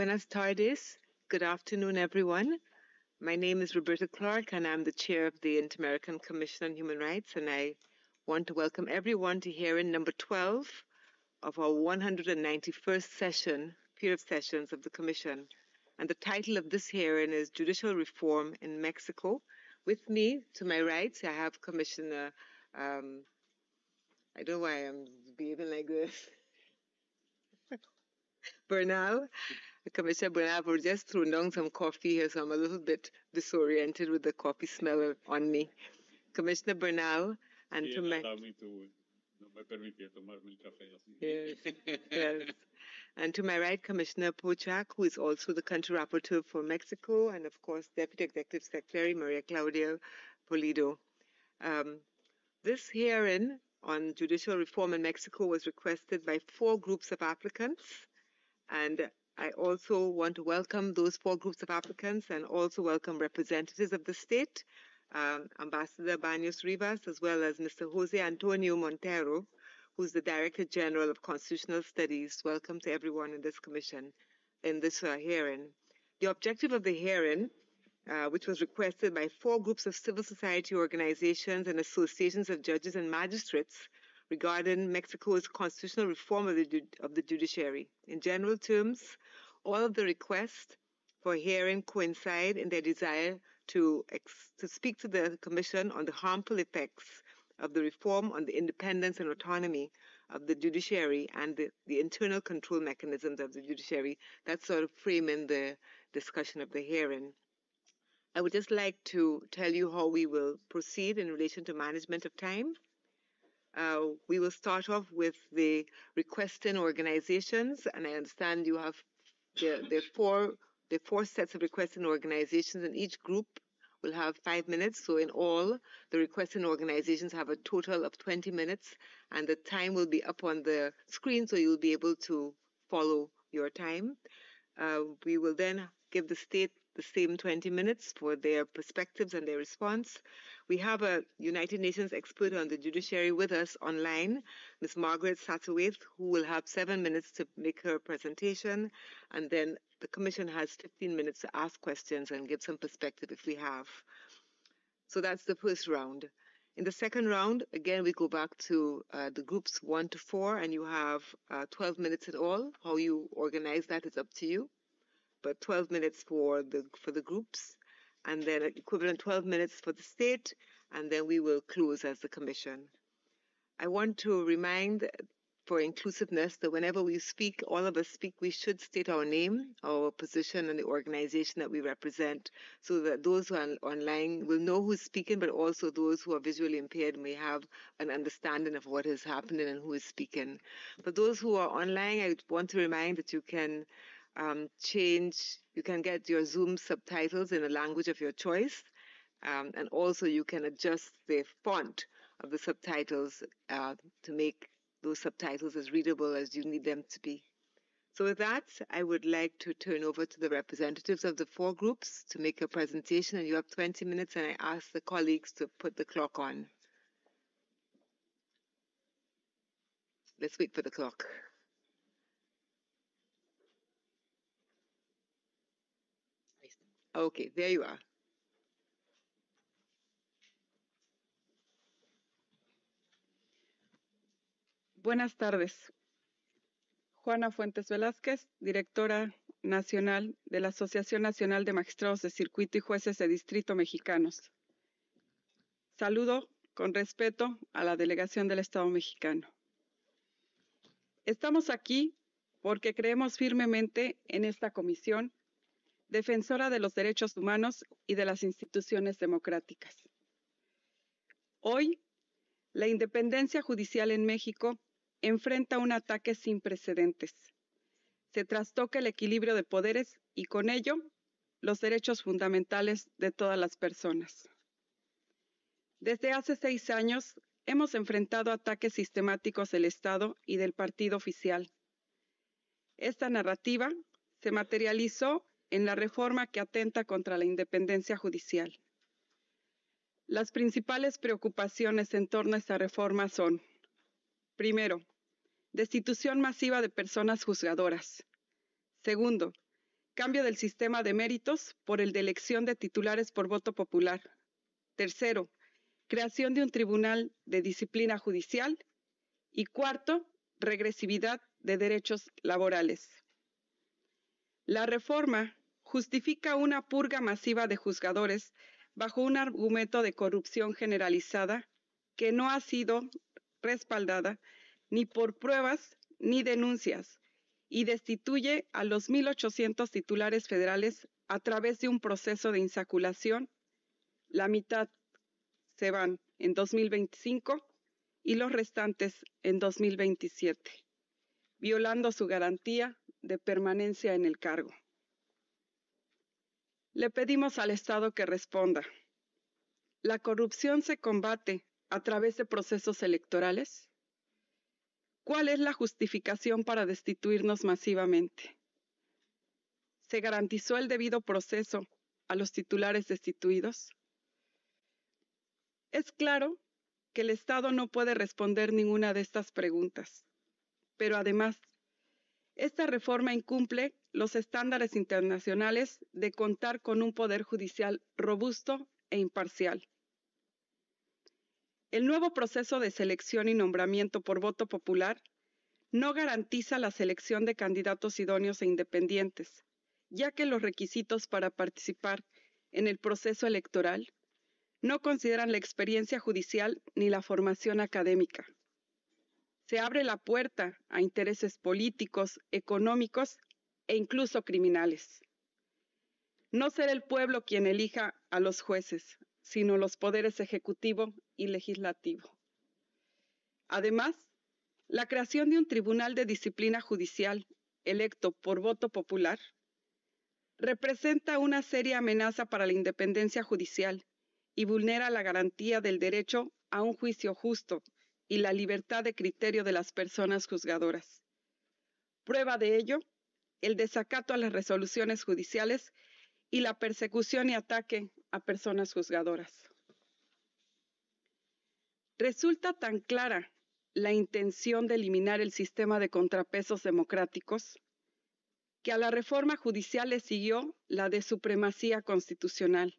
Buenas tardes. Good afternoon, everyone. My name is Roberta Clark, and I'm the chair of the Inter American Commission on Human Rights, and I want to welcome everyone to hearing number 12 of our 191st session, period of sessions of the Commission. And the title of this hearing is Judicial Reform in Mexico. With me, to my right, I have Commissioner, um, I don't know why I'm behaving like this, Bernal, Commissioner Bunav were just thrown down some coffee here, so I'm a little bit disoriented with the coffee smell on me. Commissioner Bernal and to my Yes, yes. And to my right, Commissioner Pochak, who is also the country rapporteur for Mexico, and of course, Deputy Executive Secretary Maria Claudia Polido. Um, this hearing on judicial reform in Mexico was requested by four groups of applicants, and I also want to welcome those four groups of applicants and also welcome representatives of the state, um, Ambassador Banyos Rivas, as well as Mr. Jose Antonio Montero, who's the Director General of Constitutional Studies. Welcome to everyone in this commission, in this uh, hearing. The objective of the hearing, uh, which was requested by four groups of civil society organizations and associations of judges and magistrates regarding Mexico's constitutional reform of the, of the judiciary. In general terms, all of the requests for hearing coincide in their desire to, to speak to the Commission on the harmful effects of the reform on the independence and autonomy of the judiciary and the, the internal control mechanisms of the judiciary. That's sort of framing the discussion of the hearing. I would just like to tell you how we will proceed in relation to management of time. Uh, we will start off with the requesting organizations, and I understand you have there, there, are four, there are four sets of requesting organizations, and each group will have five minutes. So in all, the requesting organizations have a total of 20 minutes, and the time will be up on the screen, so you'll be able to follow your time. Uh, we will then give the state the same 20 minutes for their perspectives and their response. We have a United Nations expert on the judiciary with us online, Ms. Margaret Satterwaith, who will have seven minutes to make her presentation, and then the Commission has 15 minutes to ask questions and give some perspective if we have. So that's the first round. In the second round, again, we go back to uh, the groups one to four, and you have uh, 12 minutes in all. How you organize that is up to you but 12 minutes for the for the groups, and then equivalent 12 minutes for the state, and then we will close as the commission. I want to remind for inclusiveness that whenever we speak, all of us speak, we should state our name, our position, and the organization that we represent so that those who are online will know who's speaking, but also those who are visually impaired may have an understanding of what is happening and who is speaking. For those who are online, I want to remind that you can um, change, you can get your Zoom subtitles in the language of your choice. Um, and also you can adjust the font of the subtitles uh, to make those subtitles as readable as you need them to be. So with that, I would like to turn over to the representatives of the four groups to make a presentation and you have 20 minutes and I ask the colleagues to put the clock on. Let's wait for the clock. Ok, de ahí va. Buenas tardes. Juana Fuentes Velázquez, directora nacional de la Asociación Nacional de Magistrados de Circuito y Jueces de Distrito Mexicanos. Saludo con respeto a la delegación del Estado mexicano. Estamos aquí porque creemos firmemente en esta comisión defensora de los derechos humanos y de las instituciones democráticas. Hoy, la independencia judicial en México enfrenta un ataque sin precedentes. Se trastoca el equilibrio de poderes y con ello los derechos fundamentales de todas las personas. Desde hace seis años hemos enfrentado ataques sistemáticos del Estado y del partido oficial. Esta narrativa se materializó en la reforma que atenta contra la independencia judicial. Las principales preocupaciones en torno a esta reforma son, primero, destitución masiva de personas juzgadoras. Segundo, cambio del sistema de méritos por el de elección de titulares por voto popular. Tercero, creación de un tribunal de disciplina judicial. Y cuarto, regresividad de derechos laborales. La reforma justifica una purga masiva de juzgadores bajo un argumento de corrupción generalizada que no ha sido respaldada ni por pruebas ni denuncias y destituye a los 1.800 titulares federales a través de un proceso de insaculación. La mitad se van en 2025 y los restantes en 2027, violando su garantía de permanencia en el cargo. Le pedimos al Estado que responda. ¿La corrupción se combate a través de procesos electorales? ¿Cuál es la justificación para destituirnos masivamente? ¿Se garantizó el debido proceso a los titulares destituidos? Es claro que el Estado no puede responder ninguna de estas preguntas, pero además, esta reforma incumple los estándares internacionales de contar con un poder judicial robusto e imparcial. El nuevo proceso de selección y nombramiento por voto popular no garantiza la selección de candidatos idóneos e independientes, ya que los requisitos para participar en el proceso electoral no consideran la experiencia judicial ni la formación académica. Se abre la puerta a intereses políticos, económicos e incluso criminales. No será el pueblo quien elija a los jueces, sino los poderes ejecutivo y legislativo. Además, la creación de un tribunal de disciplina judicial electo por voto popular representa una seria amenaza para la independencia judicial y vulnera la garantía del derecho a un juicio justo y la libertad de criterio de las personas juzgadoras. Prueba de ello el desacato a las resoluciones judiciales y la persecución y ataque a personas juzgadoras. Resulta tan clara la intención de eliminar el sistema de contrapesos democráticos que a la reforma judicial le siguió la de supremacía constitucional,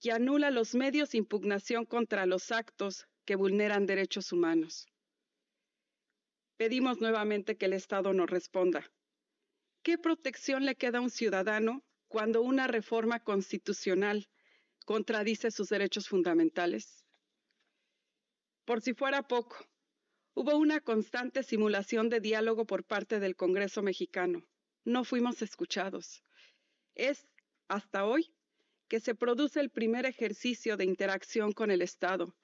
que anula los medios de impugnación contra los actos que vulneran derechos humanos. Pedimos nuevamente que el Estado nos responda ¿Qué protección le queda a un ciudadano cuando una reforma constitucional contradice sus derechos fundamentales? Por si fuera poco, hubo una constante simulación de diálogo por parte del Congreso mexicano. No fuimos escuchados. Es, hasta hoy, que se produce el primer ejercicio de interacción con el Estado,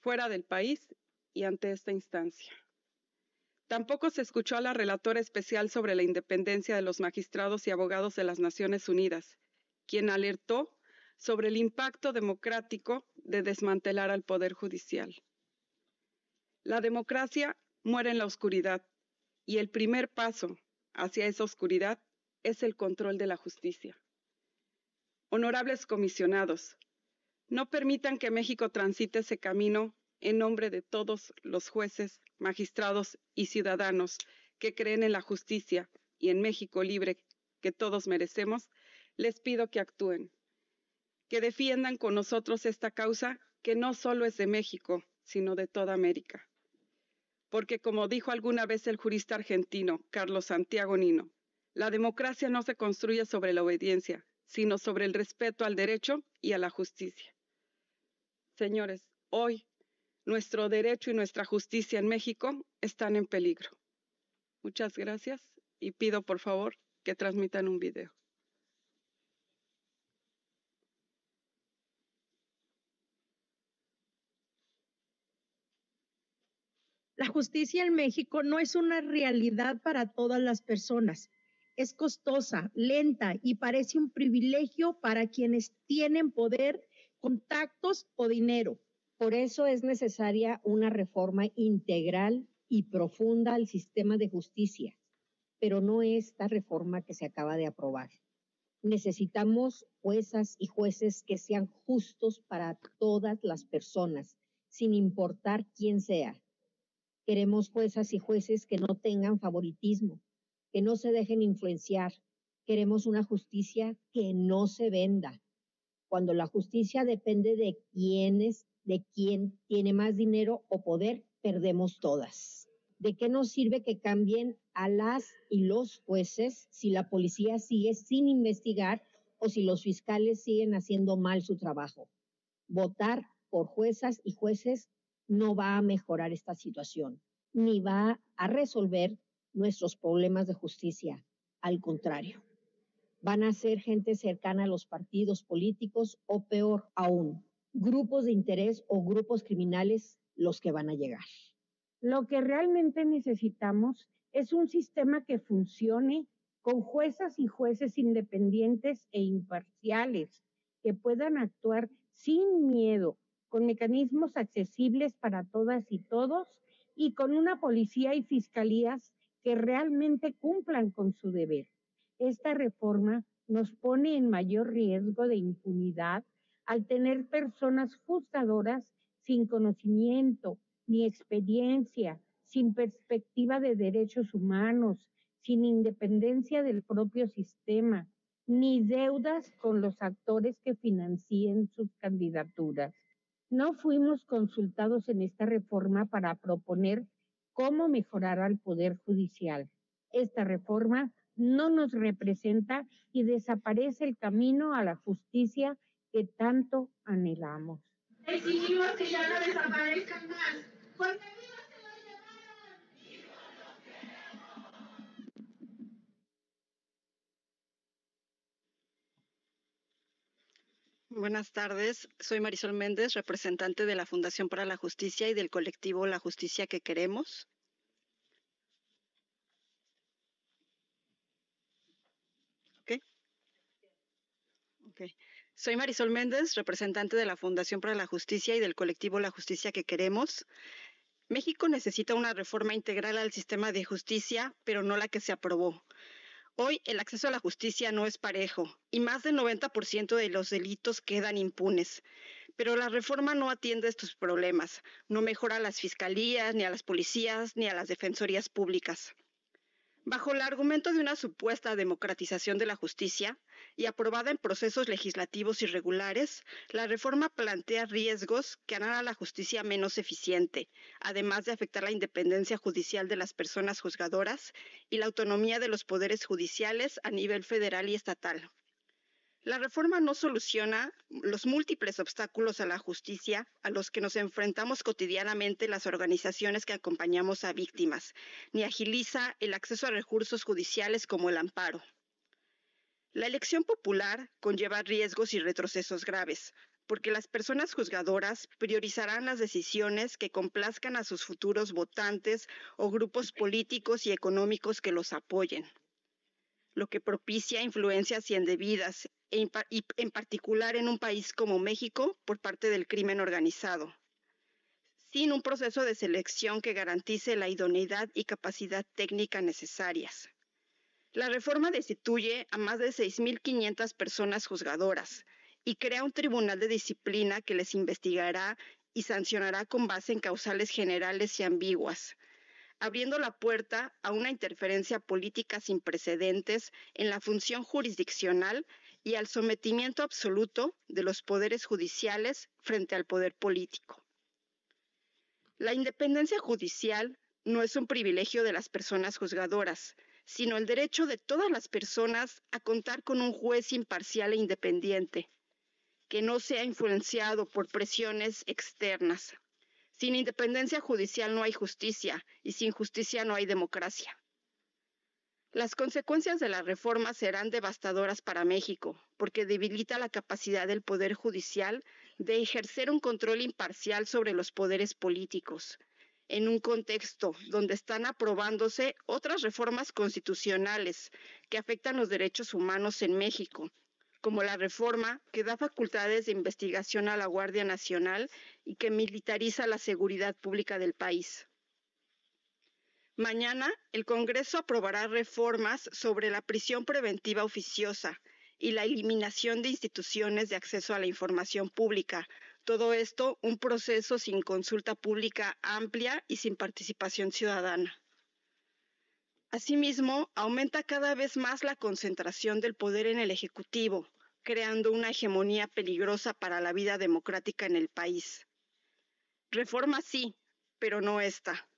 fuera del país y ante esta instancia. Tampoco se escuchó a la relatora especial sobre la independencia de los magistrados y abogados de las Naciones Unidas, quien alertó sobre el impacto democrático de desmantelar al Poder Judicial. La democracia muere en la oscuridad y el primer paso hacia esa oscuridad es el control de la justicia. Honorables comisionados, no permitan que México transite ese camino en nombre de todos los jueces, magistrados y ciudadanos que creen en la justicia y en México libre que todos merecemos, les pido que actúen, que defiendan con nosotros esta causa que no solo es de México, sino de toda América. Porque como dijo alguna vez el jurista argentino Carlos Santiago Nino, la democracia no se construye sobre la obediencia, sino sobre el respeto al derecho y a la justicia. Señores, hoy nuestro derecho y nuestra justicia en México están en peligro. Muchas gracias y pido por favor que transmitan un video. La justicia en México no es una realidad para todas las personas. Es costosa, lenta y parece un privilegio para quienes tienen poder, contactos o dinero. Por eso es necesaria una reforma integral y profunda al sistema de justicia, pero no esta reforma que se acaba de aprobar. Necesitamos juezas y jueces que sean justos para todas las personas, sin importar quién sea. Queremos juezas y jueces que no tengan favoritismo, que no se dejen influenciar. Queremos una justicia que no se venda. Cuando la justicia depende de quienes de quién tiene más dinero o poder, perdemos todas. ¿De qué nos sirve que cambien a las y los jueces si la policía sigue sin investigar o si los fiscales siguen haciendo mal su trabajo? Votar por juezas y jueces no va a mejorar esta situación, ni va a resolver nuestros problemas de justicia. Al contrario, van a ser gente cercana a los partidos políticos o peor aún, grupos de interés o grupos criminales los que van a llegar. Lo que realmente necesitamos es un sistema que funcione con juezas y jueces independientes e imparciales que puedan actuar sin miedo, con mecanismos accesibles para todas y todos y con una policía y fiscalías que realmente cumplan con su deber. Esta reforma nos pone en mayor riesgo de impunidad al tener personas juzgadoras sin conocimiento ni experiencia, sin perspectiva de derechos humanos, sin independencia del propio sistema, ni deudas con los actores que financien sus candidaturas. No fuimos consultados en esta reforma para proponer cómo mejorar al Poder Judicial. Esta reforma no nos representa y desaparece el camino a la justicia que tanto anhelamos. Decidimos que ya no desaparezcan más, porque se lo llevaron. Buenas tardes, soy Marisol Méndez, representante de la Fundación para la Justicia y del colectivo La Justicia que Queremos. Okay. Soy Marisol Méndez, representante de la Fundación para la Justicia y del colectivo La Justicia que Queremos. México necesita una reforma integral al sistema de justicia, pero no la que se aprobó. Hoy el acceso a la justicia no es parejo y más del 90% de los delitos quedan impunes. Pero la reforma no atiende estos problemas, no mejora a las fiscalías, ni a las policías, ni a las defensorías públicas. Bajo el argumento de una supuesta democratización de la justicia y aprobada en procesos legislativos irregulares, la reforma plantea riesgos que harán a la justicia menos eficiente, además de afectar la independencia judicial de las personas juzgadoras y la autonomía de los poderes judiciales a nivel federal y estatal. La reforma no soluciona los múltiples obstáculos a la justicia a los que nos enfrentamos cotidianamente las organizaciones que acompañamos a víctimas, ni agiliza el acceso a recursos judiciales como el amparo. La elección popular conlleva riesgos y retrocesos graves, porque las personas juzgadoras priorizarán las decisiones que complazcan a sus futuros votantes o grupos políticos y económicos que los apoyen lo que propicia influencias indebidas en particular en un país como México por parte del crimen organizado, sin un proceso de selección que garantice la idoneidad y capacidad técnica necesarias. La reforma destituye a más de 6.500 personas juzgadoras y crea un tribunal de disciplina que les investigará y sancionará con base en causales generales y ambiguas, abriendo la puerta a una interferencia política sin precedentes en la función jurisdiccional y al sometimiento absoluto de los poderes judiciales frente al poder político. La independencia judicial no es un privilegio de las personas juzgadoras, sino el derecho de todas las personas a contar con un juez imparcial e independiente, que no sea influenciado por presiones externas. Sin independencia judicial no hay justicia y sin justicia no hay democracia. Las consecuencias de la reforma serán devastadoras para México, porque debilita la capacidad del Poder Judicial de ejercer un control imparcial sobre los poderes políticos, en un contexto donde están aprobándose otras reformas constitucionales que afectan los derechos humanos en México, como la reforma que da facultades de investigación a la Guardia Nacional y que militariza la seguridad pública del país. Mañana, el Congreso aprobará reformas sobre la prisión preventiva oficiosa y la eliminación de instituciones de acceso a la información pública. Todo esto un proceso sin consulta pública amplia y sin participación ciudadana. Asimismo, aumenta cada vez más la concentración del poder en el Ejecutivo, creando una hegemonía peligrosa para la vida democrática en el país. Reforma sí, pero no esta.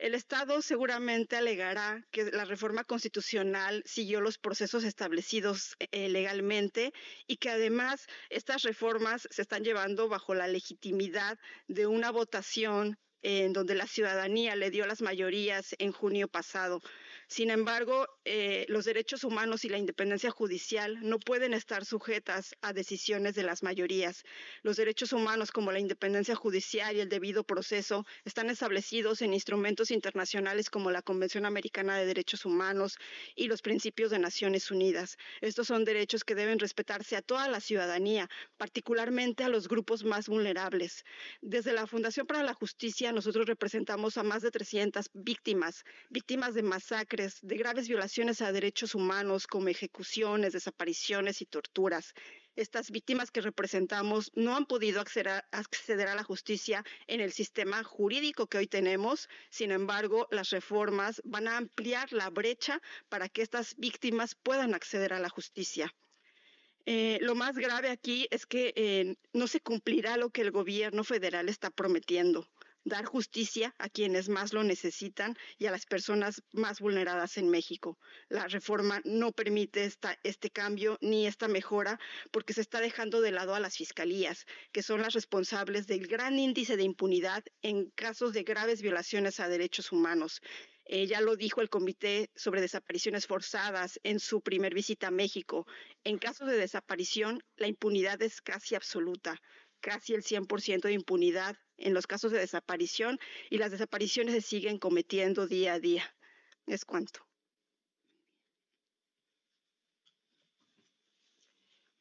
El Estado seguramente alegará que la reforma constitucional siguió los procesos establecidos eh, legalmente y que además estas reformas se están llevando bajo la legitimidad de una votación en donde la ciudadanía le dio las mayorías en junio pasado. Sin embargo, eh, los derechos humanos y la independencia judicial no pueden estar sujetas a decisiones de las mayorías. Los derechos humanos como la independencia judicial y el debido proceso están establecidos en instrumentos internacionales como la Convención Americana de Derechos Humanos y los principios de Naciones Unidas. Estos son derechos que deben respetarse a toda la ciudadanía, particularmente a los grupos más vulnerables. Desde la Fundación para la Justicia nosotros representamos a más de 300 víctimas, víctimas de masacres de graves violaciones a derechos humanos como ejecuciones, desapariciones y torturas. Estas víctimas que representamos no han podido acceder a, la justicia en el sistema jurídico que hoy tenemos. Sin embargo, las reformas van a ampliar la brecha para que estas víctimas puedan acceder a la justicia. Eh, lo más grave aquí es que eh, no se cumplirá lo que el gobierno federal está prometiendo dar justicia a quienes más lo necesitan y a las personas más vulneradas en México. La reforma no permite este cambio ni esta mejora porque se está dejando de lado a las fiscalías, que son las responsables del gran índice de impunidad en casos de graves violaciones a derechos humanos. Eh, ya lo dijo el Comité sobre Desapariciones Forzadas en su primer visita a México. En caso de desaparición, la impunidad es casi absoluta casi el 100% de impunidad en los casos de desaparición y las desapariciones se siguen cometiendo día a día. Es cuanto.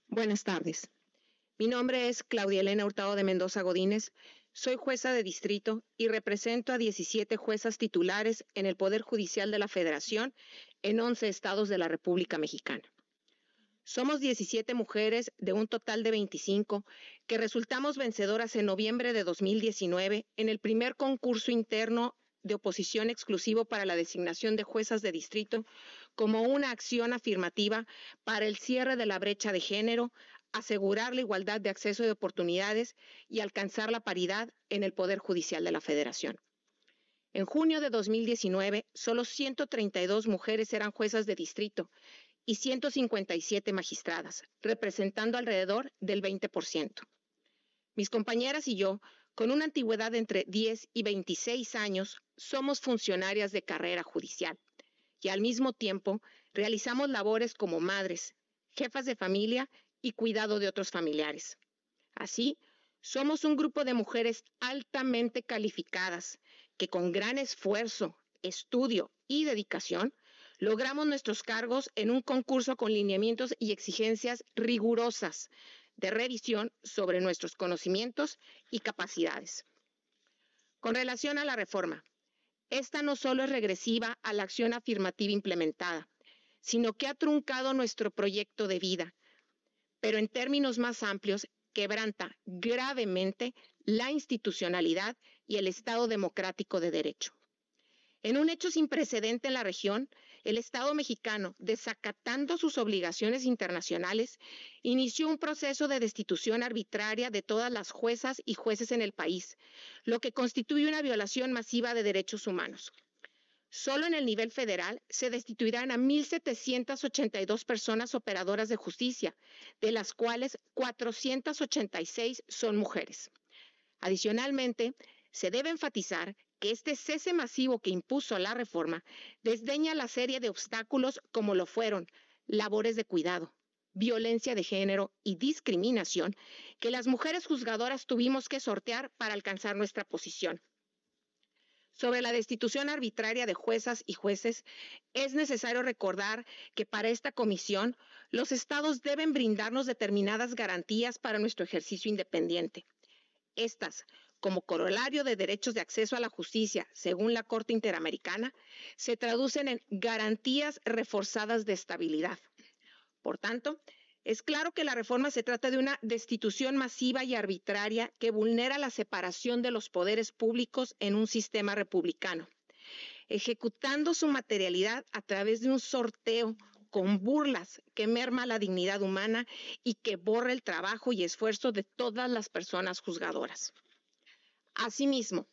Buenas tardes. Mi nombre es Claudia Elena Hurtado de Mendoza Godínez. Soy jueza de distrito y represento a 17 juezas titulares en el Poder Judicial de la Federación en 11 estados de la República Mexicana. Somos 17 mujeres de un total de 25 que resultamos vencedoras en noviembre de 2019 en el primer concurso interno de oposición exclusivo para la designación de juezas de distrito como una acción afirmativa para el cierre de la brecha de género, asegurar la igualdad de acceso y de oportunidades y alcanzar la paridad en el Poder Judicial de la Federación. En junio de 2019, solo 132 mujeres eran juezas de distrito, y 157 magistradas, representando alrededor del 20%. Mis compañeras y yo, con una antigüedad entre 10 y 26 años, somos funcionarias de carrera judicial y al mismo tiempo realizamos labores como madres, jefas de familia y cuidado de otros familiares. Así, somos un grupo de mujeres altamente calificadas que con gran esfuerzo, estudio y dedicación Logramos nuestros cargos en un concurso con lineamientos y exigencias rigurosas de revisión sobre nuestros conocimientos y capacidades. Con relación a la reforma, esta no solo es regresiva a la acción afirmativa implementada, sino que ha truncado nuestro proyecto de vida, pero en términos más amplios, quebranta gravemente la institucionalidad y el Estado democrático de Derecho. En un hecho sin precedente en la región, el Estado mexicano, desacatando sus obligaciones internacionales, inició un proceso de destitución arbitraria de todas las juezas y jueces en el país, lo que constituye una violación masiva de derechos humanos. Solo en el nivel federal se destituirán a 1.782 personas operadoras de justicia, de las cuales 486 son mujeres. Adicionalmente, se debe enfatizar que este cese masivo que impuso la reforma desdeña la serie de obstáculos como lo fueron labores de cuidado, violencia de género y discriminación que las mujeres juzgadoras tuvimos que sortear para alcanzar nuestra posición. Sobre la destitución arbitraria de juezas y jueces, es necesario recordar que para esta comisión los estados deben brindarnos determinadas garantías para nuestro ejercicio independiente. Estas como corolario de derechos de acceso a la justicia, según la Corte Interamericana, se traducen en garantías reforzadas de estabilidad. Por tanto, es claro que la reforma se trata de una destitución masiva y arbitraria que vulnera la separación de los poderes públicos en un sistema republicano, ejecutando su materialidad a través de un sorteo con burlas que merma la dignidad humana y que borra el trabajo y esfuerzo de todas las personas juzgadoras. Asimismo,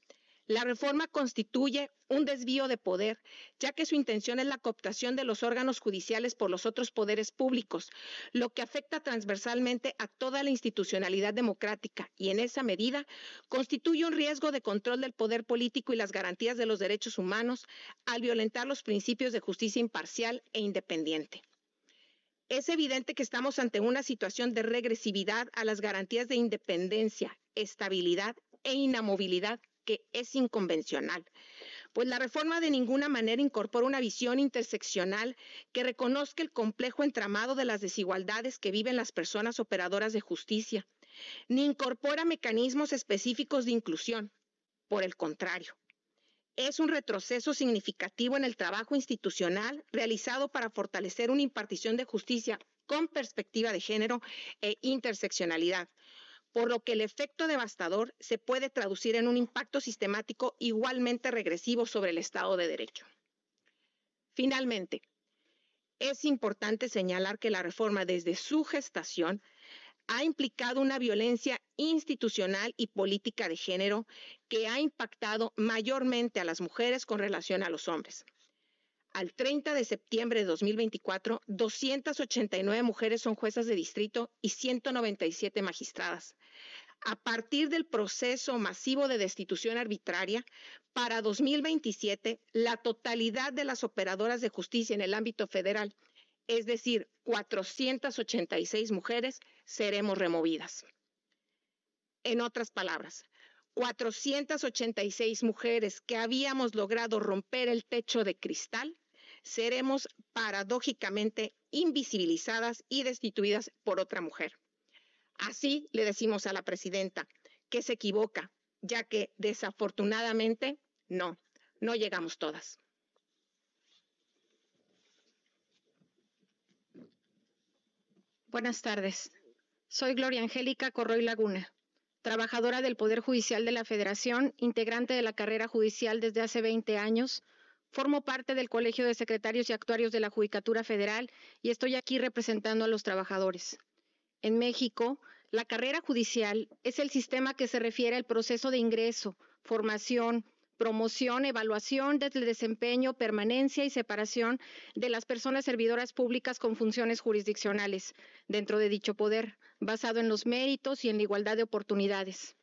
la reforma constituye un desvío de poder, ya que su intención es la cooptación de los órganos judiciales por los otros poderes públicos, lo que afecta transversalmente a toda la institucionalidad democrática y en esa medida constituye un riesgo de control del poder político y las garantías de los derechos humanos al violentar los principios de justicia imparcial e independiente. Es evidente que estamos ante una situación de regresividad a las garantías de independencia, estabilidad e inamovilidad que es inconvencional, pues la reforma de ninguna manera incorpora una visión interseccional que reconozca el complejo entramado de las desigualdades que viven las personas operadoras de justicia, ni incorpora mecanismos específicos de inclusión. Por el contrario, es un retroceso significativo en el trabajo institucional realizado para fortalecer una impartición de justicia con perspectiva de género e interseccionalidad, por lo que el efecto devastador se puede traducir en un impacto sistemático igualmente regresivo sobre el Estado de Derecho. Finalmente, es importante señalar que la reforma desde su gestación ha implicado una violencia institucional y política de género que ha impactado mayormente a las mujeres con relación a los hombres al 30 de septiembre de 2024, 289 mujeres son juezas de distrito y 197 magistradas. A partir del proceso masivo de destitución arbitraria, para 2027, la totalidad de las operadoras de justicia en el ámbito federal, es decir, 486 mujeres, seremos removidas. En otras palabras, 486 mujeres que habíamos logrado romper el techo de cristal seremos paradójicamente invisibilizadas y destituidas por otra mujer. Así le decimos a la presidenta que se equivoca, ya que desafortunadamente no, no llegamos todas. Buenas tardes. Soy Gloria Angélica Corroy Laguna, trabajadora del Poder Judicial de la Federación, integrante de la carrera judicial desde hace 20 años, Formo parte del Colegio de Secretarios y Actuarios de la Judicatura Federal y estoy aquí representando a los trabajadores. En México, la carrera judicial es el sistema que se refiere al proceso de ingreso, formación, promoción, evaluación del desempeño, permanencia y separación de las personas servidoras públicas con funciones jurisdiccionales dentro de dicho poder, basado en los méritos y en la igualdad de oportunidades.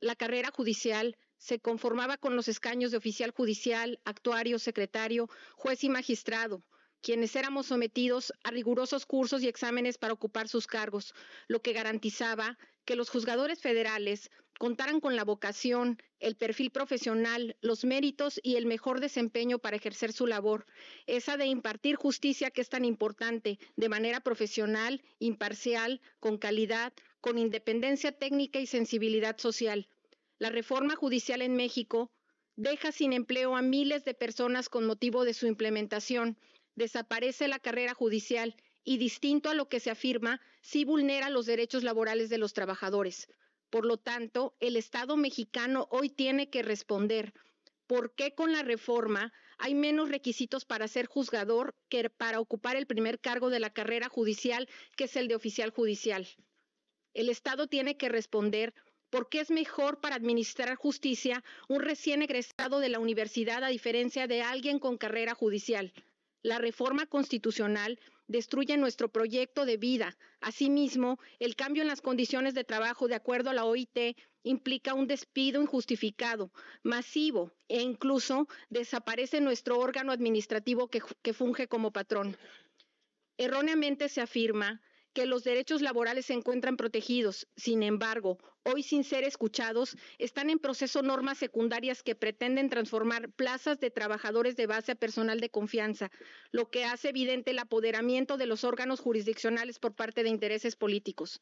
La carrera judicial se conformaba con los escaños de oficial judicial, actuario, secretario, juez y magistrado quienes éramos sometidos a rigurosos cursos y exámenes para ocupar sus cargos, lo que garantizaba que los juzgadores federales contaran con la vocación, el perfil profesional, los méritos y el mejor desempeño para ejercer su labor, esa de impartir justicia que es tan importante, de manera profesional, imparcial, con calidad, con independencia técnica y sensibilidad social. La reforma judicial en México deja sin empleo a miles de personas con motivo de su implementación, desaparece la carrera judicial y, distinto a lo que se afirma, sí vulnera los derechos laborales de los trabajadores. Por lo tanto, el Estado mexicano hoy tiene que responder por qué con la reforma hay menos requisitos para ser juzgador que para ocupar el primer cargo de la carrera judicial, que es el de oficial judicial. El Estado tiene que responder ¿Por qué es mejor para administrar justicia un recién egresado de la universidad a diferencia de alguien con carrera judicial. La reforma constitucional destruye nuestro proyecto de vida. Asimismo, el cambio en las condiciones de trabajo de acuerdo a la OIT implica un despido injustificado, masivo e incluso desaparece nuestro órgano administrativo que, que funge como patrón. Erróneamente se afirma que los derechos laborales se encuentran protegidos. Sin embargo, hoy sin ser escuchados, están en proceso normas secundarias que pretenden transformar plazas de trabajadores de base a personal de confianza, lo que hace evidente el apoderamiento de los órganos jurisdiccionales por parte de intereses políticos.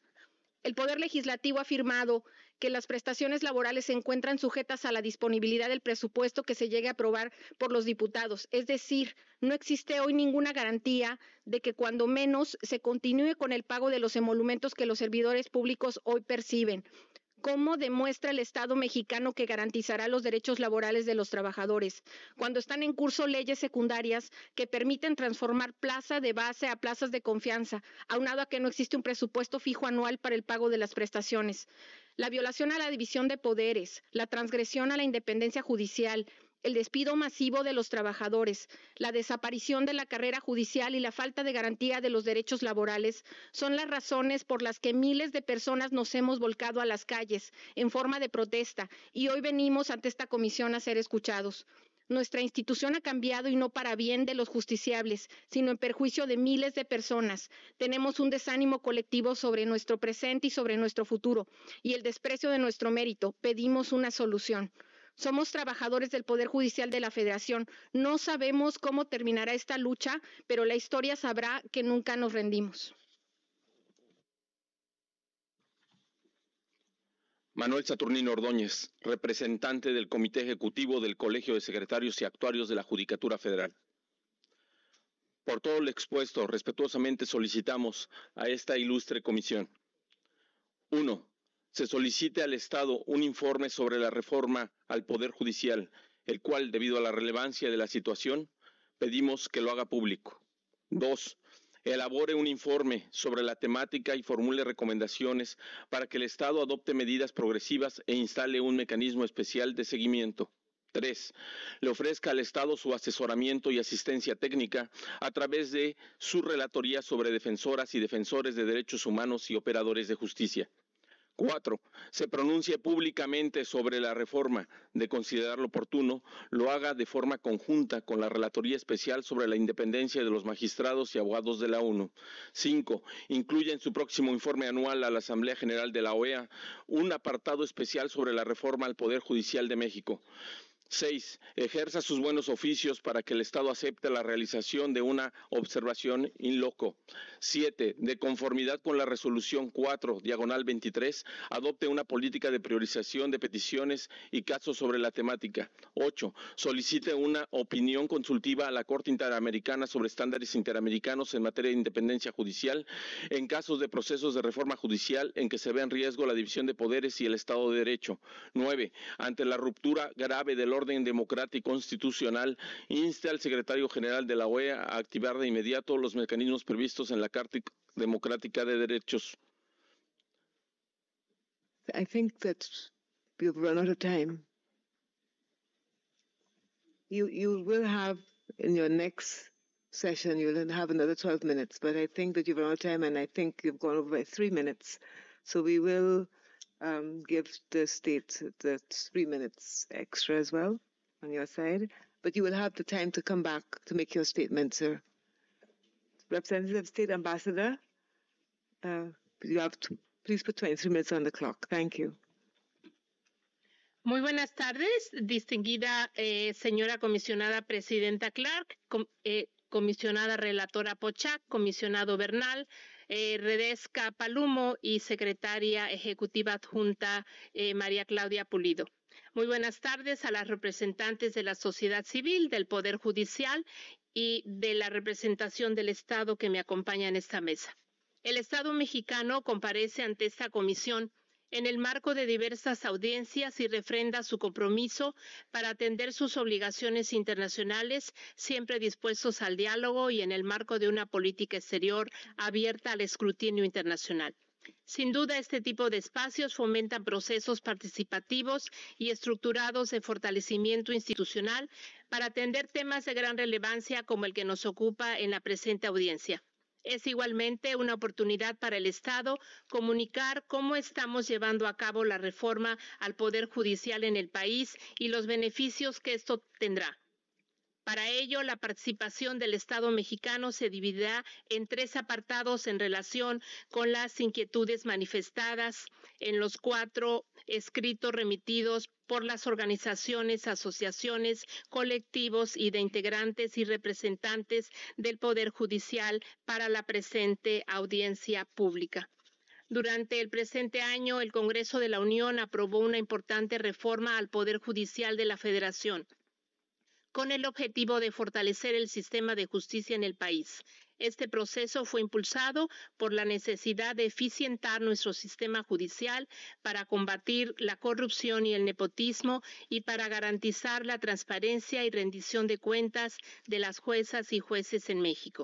El Poder Legislativo ha afirmado que las prestaciones laborales se encuentran sujetas a la disponibilidad del presupuesto que se llegue a aprobar por los diputados. Es decir, no existe hoy ninguna garantía de que cuando menos se continúe con el pago de los emolumentos que los servidores públicos hoy perciben. ¿Cómo demuestra el Estado mexicano que garantizará los derechos laborales de los trabajadores? Cuando están en curso leyes secundarias que permiten transformar plaza de base a plazas de confianza, aunado a que no existe un presupuesto fijo anual para el pago de las prestaciones. La violación a la división de poderes, la transgresión a la independencia judicial, el despido masivo de los trabajadores, la desaparición de la carrera judicial y la falta de garantía de los derechos laborales son las razones por las que miles de personas nos hemos volcado a las calles en forma de protesta y hoy venimos ante esta comisión a ser escuchados. Nuestra institución ha cambiado y no para bien de los justiciables, sino en perjuicio de miles de personas. Tenemos un desánimo colectivo sobre nuestro presente y sobre nuestro futuro y el desprecio de nuestro mérito. Pedimos una solución. Somos trabajadores del Poder Judicial de la Federación. No sabemos cómo terminará esta lucha, pero la historia sabrá que nunca nos rendimos. Manuel Saturnino Ordóñez, representante del Comité Ejecutivo del Colegio de Secretarios y Actuarios de la Judicatura Federal. Por todo lo expuesto, respetuosamente solicitamos a esta ilustre comisión. uno se solicite al Estado un informe sobre la reforma al Poder Judicial, el cual, debido a la relevancia de la situación, pedimos que lo haga público. Dos, elabore un informe sobre la temática y formule recomendaciones para que el Estado adopte medidas progresivas e instale un mecanismo especial de seguimiento. 3. Le ofrezca al Estado su asesoramiento y asistencia técnica a través de su relatoría sobre defensoras y defensores de derechos humanos y operadores de justicia. 4. se pronuncie públicamente sobre la reforma, de considerarlo oportuno, lo haga de forma conjunta con la Relatoría Especial sobre la Independencia de los Magistrados y Abogados de la ONU. 5. incluya en su próximo informe anual a la Asamblea General de la OEA un apartado especial sobre la reforma al Poder Judicial de México. 6. Ejerza sus buenos oficios para que el Estado acepte la realización de una observación in loco. 7. De conformidad con la resolución 4, diagonal 23, adopte una política de priorización de peticiones y casos sobre la temática. 8. Solicite una opinión consultiva a la Corte Interamericana sobre estándares interamericanos en materia de independencia judicial en casos de procesos de reforma judicial en que se ve en riesgo la división de poderes y el Estado de Derecho. 9. Ante la ruptura grave del orden orden democrático constitucional, insta al secretario general de la OEA a activar de inmediato los mecanismos previstos en la Carta Democrática de Derechos. I think that we've run out of time. You, you will have in your next session, you'll have another 12 minutes, but I think that you've run out of time and I think you've gone over by three minutes. So we will. um, give the state the three minutes extra as well on your side. But you will have the time to come back to make your statement, sir. Representative State Ambassador, uh, you have to, please put 23 minutes on the clock. Thank you. Muy buenas tardes, distinguida eh, señora comisionada presidenta Clark, com, eh, comisionada relatora Pochac, comisionado Bernal, Eh, Redesca Palumo y secretaria ejecutiva adjunta eh, María Claudia Pulido. Muy buenas tardes a las representantes de la sociedad civil, del Poder Judicial y de la representación del Estado que me acompaña en esta mesa. El Estado mexicano comparece ante esta comisión en el marco de diversas audiencias y refrenda su compromiso para atender sus obligaciones internacionales, siempre dispuestos al diálogo y en el marco de una política exterior abierta al escrutinio internacional. Sin duda, este tipo de espacios fomentan procesos participativos y estructurados de fortalecimiento institucional para atender temas de gran relevancia como el que nos ocupa en la presente audiencia. Es igualmente una oportunidad para el Estado comunicar cómo estamos llevando a cabo la reforma al Poder Judicial en el país y los beneficios que esto tendrá. Para ello, la participación del Estado mexicano se dividirá en tres apartados en relación con las inquietudes manifestadas en los cuatro escritos remitidos por las organizaciones, asociaciones, colectivos y de integrantes y representantes del Poder Judicial para la presente audiencia pública. Durante el presente año, el Congreso de la Unión aprobó una importante reforma al Poder Judicial de la Federación con el objetivo de fortalecer el sistema de justicia en el país. Este proceso fue impulsado por la necesidad de eficientar nuestro sistema judicial para combatir la corrupción y el nepotismo y para garantizar la transparencia y rendición de cuentas de las juezas y jueces en México.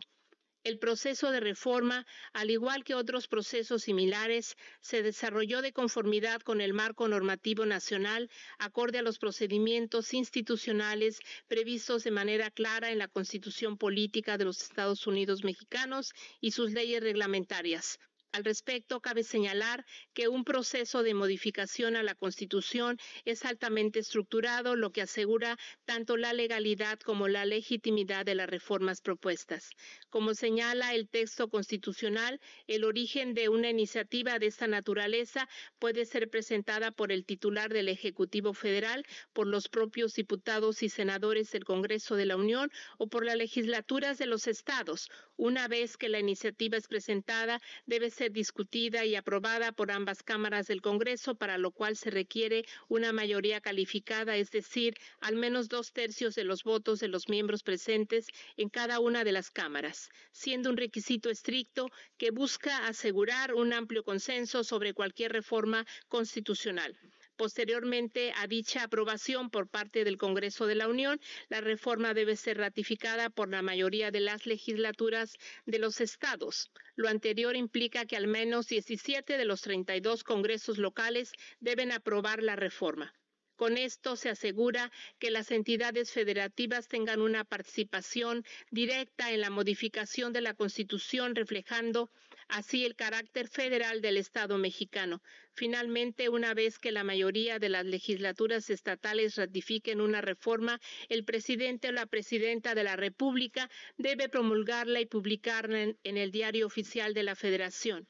El proceso de reforma, al igual que otros procesos similares, se desarrolló de conformidad con el marco normativo nacional, acorde a los procedimientos institucionales previstos de manera clara en la Constitución Política de los Estados Unidos Mexicanos y sus leyes reglamentarias. Al respecto, cabe señalar que un proceso de modificación a la Constitución es altamente estructurado, lo que asegura tanto la legalidad como la legitimidad de las reformas propuestas. Como señala el texto constitucional, el origen de una iniciativa de esta naturaleza puede ser presentada por el titular del Ejecutivo Federal, por los propios diputados y senadores del Congreso de la Unión o por las legislaturas de los estados. Una vez que la iniciativa es presentada, debe ser ser discutida y aprobada por ambas cámaras del Congreso, para lo cual se requiere una mayoría calificada, es decir, al menos dos tercios de los votos de los miembros presentes en cada una de las cámaras, siendo un requisito estricto que busca asegurar un amplio consenso sobre cualquier reforma constitucional. Posteriormente a dicha aprobación por parte del Congreso de la Unión, la reforma debe ser ratificada por la mayoría de las legislaturas de los estados. Lo anterior implica que al menos 17 de los 32 congresos locales deben aprobar la reforma. Con esto se asegura que las entidades federativas tengan una participación directa en la modificación de la Constitución reflejando así el carácter federal del Estado mexicano. Finalmente, una vez que la mayoría de las legislaturas estatales ratifiquen una reforma, el presidente o la presidenta de la República debe promulgarla y publicarla en, el diario oficial de la Federación.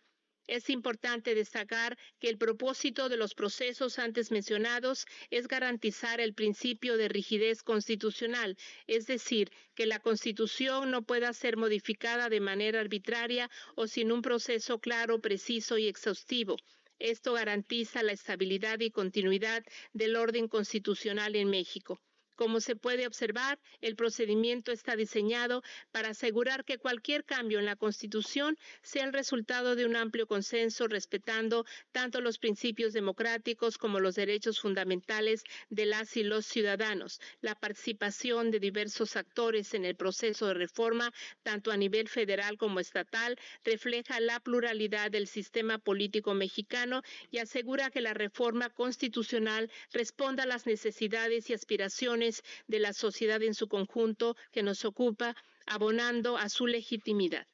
Es importante destacar que el propósito de los procesos antes mencionados es garantizar el principio de rigidez constitucional, es decir, que la Constitución no pueda ser modificada de manera arbitraria o sin un proceso claro, preciso y exhaustivo. Esto garantiza la estabilidad y continuidad del orden constitucional en México. Como se puede observar, el procedimiento está diseñado para asegurar que cualquier cambio en la Constitución sea el resultado de un amplio consenso respetando tanto los principios democráticos como los derechos fundamentales de las y los ciudadanos, la participación de diversos actores en el proceso de reforma, tanto a nivel federal como estatal, refleja la pluralidad del sistema político mexicano y asegura que la reforma constitucional responda a las necesidades y aspiraciones de la sociedad en su conjunto que nos ocupa, abonando a su legitimidad.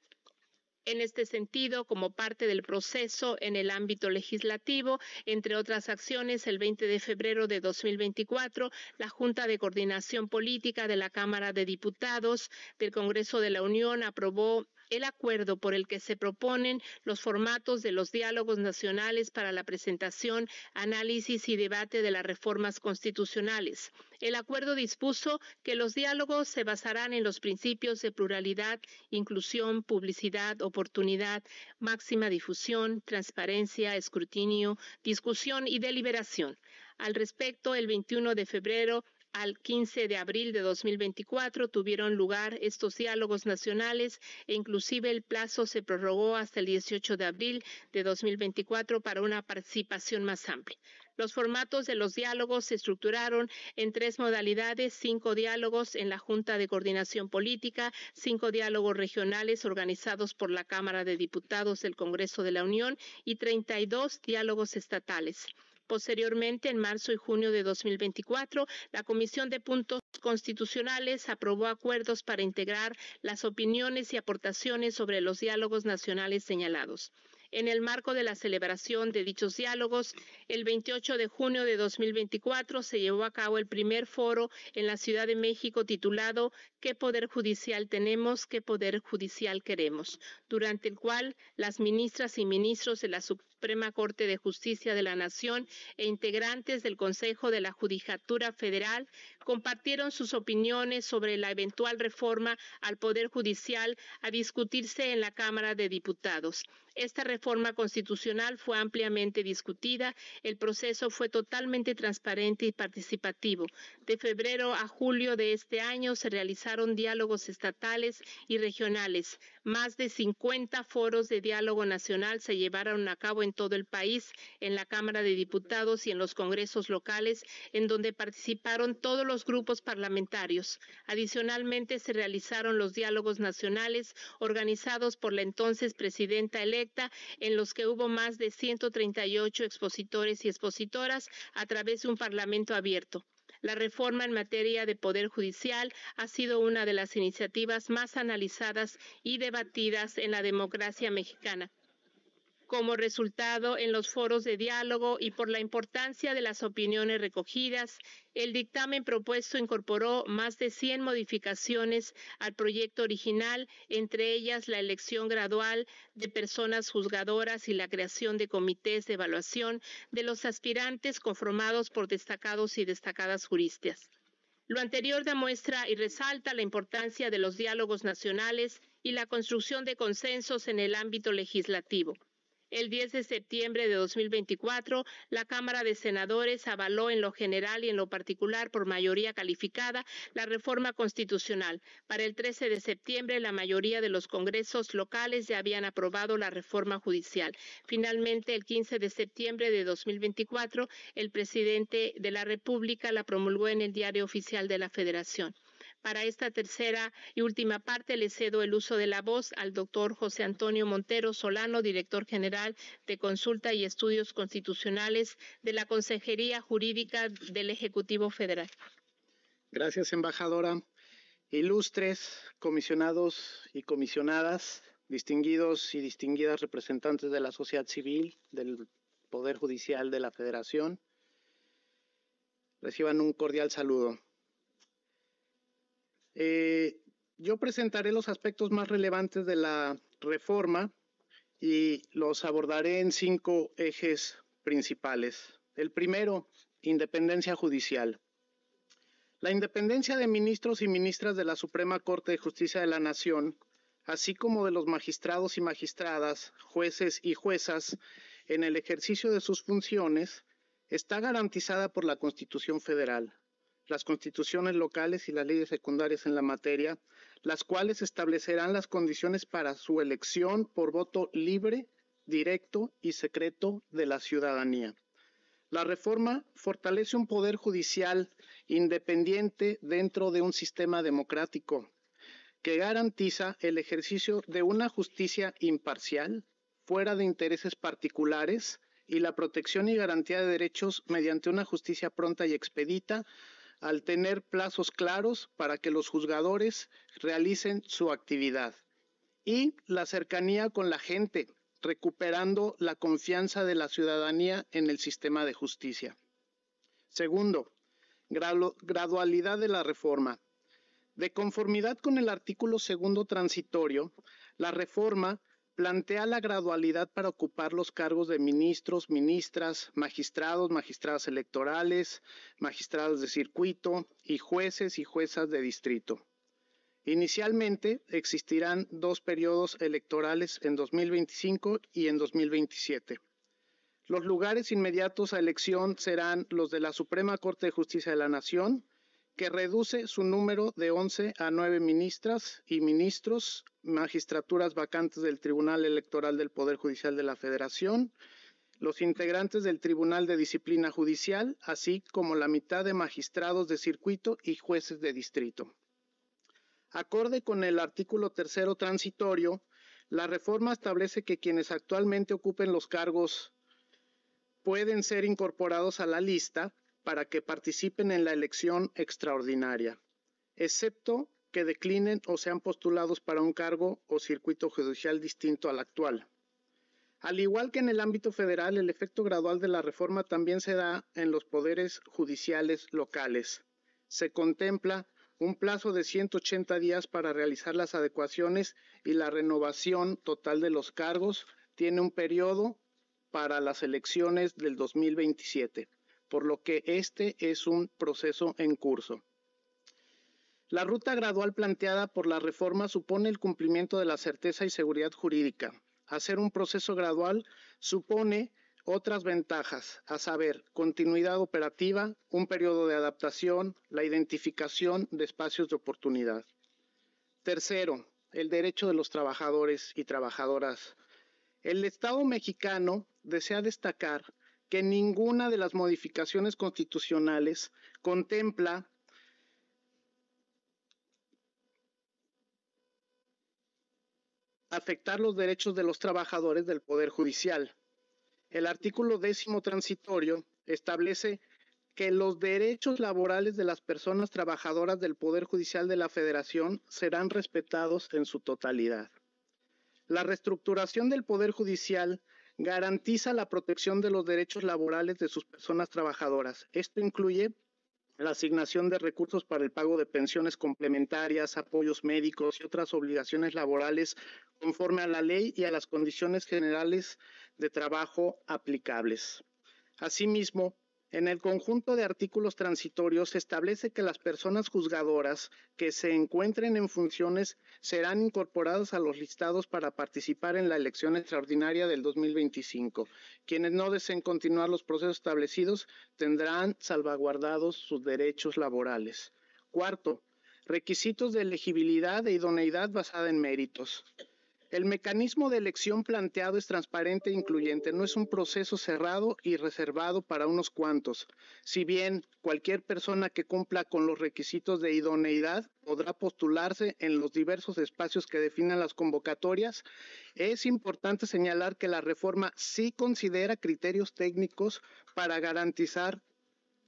En este sentido, como parte del proceso en el ámbito legislativo, entre otras acciones, el 20 de febrero de 2024, la Junta de Coordinación Política de la Cámara de Diputados del Congreso de la Unión aprobó el acuerdo por el que se proponen los formatos de los diálogos nacionales para la presentación, análisis y debate de las reformas constitucionales. El acuerdo dispuso que los diálogos se basarán en los principios de pluralidad, inclusión, publicidad, oportunidad, máxima difusión, transparencia, escrutinio, discusión y deliberación. Al respecto, el 21 de febrero al 15 de abril de 2024 tuvieron lugar estos diálogos nacionales e inclusive el plazo se prorrogó hasta el 18 de abril de 2024 para una participación más amplia. Los formatos de los diálogos se estructuraron en tres modalidades, cinco diálogos en la Junta de Coordinación Política, cinco diálogos regionales organizados por la Cámara de Diputados del Congreso de la Unión y 32 diálogos estatales. Posteriormente, en marzo y junio de 2024, la Comisión de Puntos Constitucionales aprobó acuerdos para integrar las opiniones y aportaciones sobre los diálogos nacionales señalados. En el marco de la celebración de dichos diálogos, el 28 de junio de 2024 se llevó a cabo el primer foro en la Ciudad de México titulado ¿Qué poder judicial tenemos? ¿Qué poder judicial queremos? Durante el cual las ministras y ministros de la Suprema Corte de Justicia de la Nación e integrantes del Consejo de la Judicatura Federal compartieron sus opiniones sobre la eventual reforma al Poder Judicial a discutirse en la Cámara de Diputados. Esta reforma constitucional fue ampliamente discutida, el proceso fue totalmente transparente y participativo. De febrero a julio de este año se realizaron diálogos estatales y regionales. Más de 50 foros de diálogo nacional se llevaron a cabo en todo el país, en la Cámara de Diputados y en los congresos locales, en donde participaron todos los grupos parlamentarios. Adicionalmente, se realizaron los diálogos nacionales organizados por la entonces presidenta electa, en los que hubo más de 138 expositores y expositoras a través de un parlamento abierto. La reforma en materia de poder judicial ha sido una de las iniciativas más analizadas y debatidas en la democracia mexicana como resultado, en los foros de diálogo y por la importancia de las opiniones recogidas, el dictamen propuesto incorporó más de 100 modificaciones al proyecto original, entre ellas la elección gradual de personas juzgadoras y la creación de comités de evaluación de los aspirantes conformados por destacados y destacadas juristas. Lo anterior demuestra y resalta la importancia de los diálogos nacionales y la construcción de consensos en el ámbito legislativo. El 10 de septiembre de 2024, la Cámara de Senadores avaló en lo general y en lo particular por mayoría calificada la reforma constitucional. Para el 13 de septiembre, la mayoría de los congresos locales ya habían aprobado la reforma judicial. Finalmente, el 15 de septiembre de 2024, el presidente de la República la promulgó en el Diario Oficial de la Federación. Para esta tercera y última parte le cedo el uso de la voz al doctor José Antonio Montero Solano, director general de Consulta y Estudios Constitucionales de la Consejería Jurídica del Ejecutivo Federal. Gracias, embajadora. Ilustres comisionados y comisionadas, distinguidos y distinguidas representantes de la sociedad civil, del Poder Judicial de la Federación, reciban un cordial saludo. Eh, yo presentaré los aspectos más relevantes de la reforma y los abordaré en cinco ejes principales. El primero, independencia judicial. La independencia de ministros y ministras de la Suprema Corte de Justicia de la Nación, así como de los magistrados y magistradas, jueces y juezas, en el ejercicio de sus funciones, está garantizada por la Constitución Federal las constituciones locales y las leyes secundarias en la materia, las cuales establecerán las condiciones para su elección por voto libre, directo y secreto de la ciudadanía. La reforma fortalece un poder judicial independiente dentro de un sistema democrático que garantiza el ejercicio de una justicia imparcial, fuera de intereses particulares, y la protección y garantía de derechos mediante una justicia pronta y expedita al tener plazos claros para que los juzgadores realicen su actividad. Y la cercanía con la gente, recuperando la confianza de la ciudadanía en el sistema de justicia. Segundo, gradualidad de la reforma. De conformidad con el artículo segundo transitorio, la reforma plantea la gradualidad para ocupar los cargos de ministros, ministras, magistrados, magistradas electorales, magistrados de circuito y jueces y juezas de distrito. Inicialmente existirán dos periodos electorales en 2025 y en 2027. Los lugares inmediatos a elección serán los de la Suprema Corte de Justicia de la Nación, que reduce su número de 11 a 9 ministras y ministros, magistraturas vacantes del Tribunal Electoral del Poder Judicial de la Federación, los integrantes del Tribunal de Disciplina Judicial, así como la mitad de magistrados de circuito y jueces de distrito. Acorde con el artículo tercero transitorio, la reforma establece que quienes actualmente ocupen los cargos pueden ser incorporados a la lista para que participen en la elección extraordinaria, excepto que declinen o sean postulados para un cargo o circuito judicial distinto al actual. Al igual que en el ámbito federal, el efecto gradual de la reforma también se da en los poderes judiciales locales. Se contempla un plazo de 180 días para realizar las adecuaciones y la renovación total de los cargos tiene un periodo para las elecciones del 2027 por lo que este es un proceso en curso. La ruta gradual planteada por la reforma supone el cumplimiento de la certeza y seguridad jurídica. Hacer un proceso gradual supone otras ventajas, a saber, continuidad operativa, un periodo de adaptación, la identificación de espacios de oportunidad. Tercero, el derecho de los trabajadores y trabajadoras. El Estado mexicano desea destacar que ninguna de las modificaciones constitucionales contempla afectar los derechos de los trabajadores del Poder Judicial. El artículo décimo transitorio establece que los derechos laborales de las personas trabajadoras del Poder Judicial de la Federación serán respetados en su totalidad. La reestructuración del Poder Judicial Garantiza la protección de los derechos laborales de sus personas trabajadoras. Esto incluye la asignación de recursos para el pago de pensiones complementarias, apoyos médicos y otras obligaciones laborales conforme a la ley y a las condiciones generales de trabajo aplicables. Asimismo, en el conjunto de artículos transitorios se establece que las personas juzgadoras que se encuentren en funciones serán incorporadas a los listados para participar en la elección extraordinaria del 2025. Quienes no deseen continuar los procesos establecidos tendrán salvaguardados sus derechos laborales. Cuarto, requisitos de elegibilidad e idoneidad basada en méritos. El mecanismo de elección planteado es transparente e incluyente, no es un proceso cerrado y reservado para unos cuantos. Si bien cualquier persona que cumpla con los requisitos de idoneidad podrá postularse en los diversos espacios que definan las convocatorias, es importante señalar que la reforma sí considera criterios técnicos para garantizar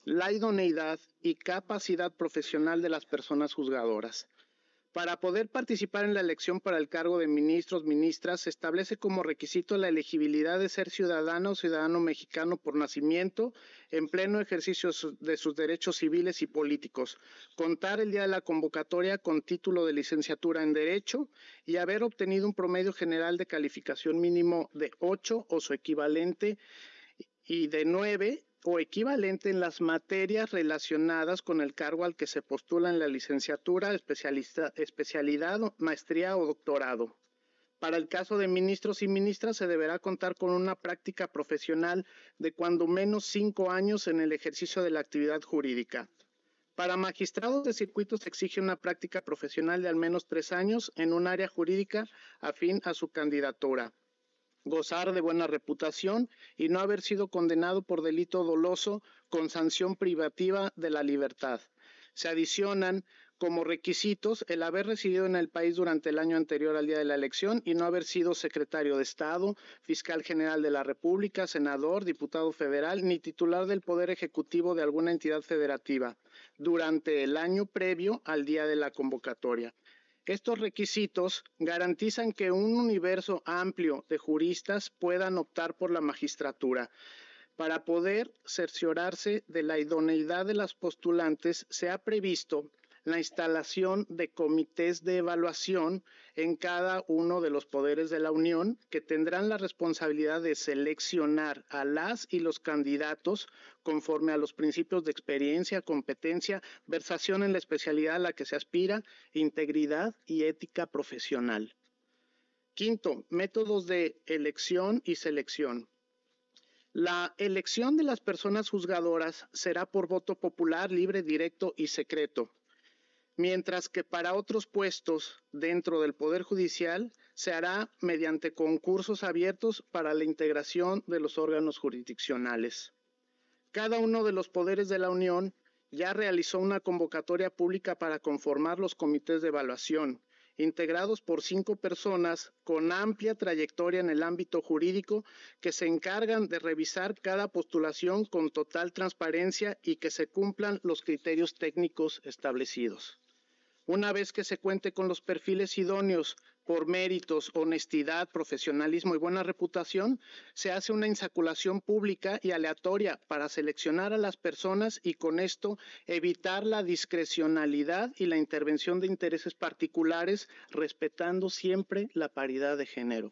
la idoneidad y capacidad profesional de las personas juzgadoras. Para poder participar en la elección para el cargo de ministros, ministras, se establece como requisito la elegibilidad de ser ciudadano o ciudadano mexicano por nacimiento, en pleno ejercicio de sus derechos civiles y políticos, contar el día de la convocatoria con título de licenciatura en Derecho y haber obtenido un promedio general de calificación mínimo de 8 o su equivalente y de 9 o equivalente en las materias relacionadas con el cargo al que se postula en la licenciatura, especialidad, maestría o doctorado. Para el caso de ministros y ministras se deberá contar con una práctica profesional de cuando menos cinco años en el ejercicio de la actividad jurídica. Para magistrados de circuitos se exige una práctica profesional de al menos tres años en un área jurídica afín a su candidatura gozar de buena reputación y no haber sido condenado por delito doloso con sanción privativa de la libertad. Se adicionan como requisitos el haber residido en el país durante el año anterior al día de la elección y no haber sido secretario de Estado, fiscal general de la República, senador, diputado federal ni titular del Poder Ejecutivo de alguna entidad federativa durante el año previo al día de la convocatoria. Estos requisitos garantizan que un universo amplio de juristas puedan optar por la magistratura. Para poder cerciorarse de la idoneidad de las postulantes, se ha previsto la instalación de comités de evaluación en cada uno de los poderes de la Unión que tendrán la responsabilidad de seleccionar a las y los candidatos conforme a los principios de experiencia, competencia, versación en la especialidad a la que se aspira, integridad y ética profesional. Quinto, métodos de elección y selección. La elección de las personas juzgadoras será por voto popular, libre, directo y secreto mientras que para otros puestos dentro del Poder Judicial se hará mediante concursos abiertos para la integración de los órganos jurisdiccionales. Cada uno de los poderes de la Unión ya realizó una convocatoria pública para conformar los comités de evaluación, integrados por cinco personas con amplia trayectoria en el ámbito jurídico que se encargan de revisar cada postulación con total transparencia y que se cumplan los criterios técnicos establecidos. Una vez que se cuente con los perfiles idóneos por méritos, honestidad, profesionalismo y buena reputación, se hace una insaculación pública y aleatoria para seleccionar a las personas y con esto evitar la discrecionalidad y la intervención de intereses particulares, respetando siempre la paridad de género.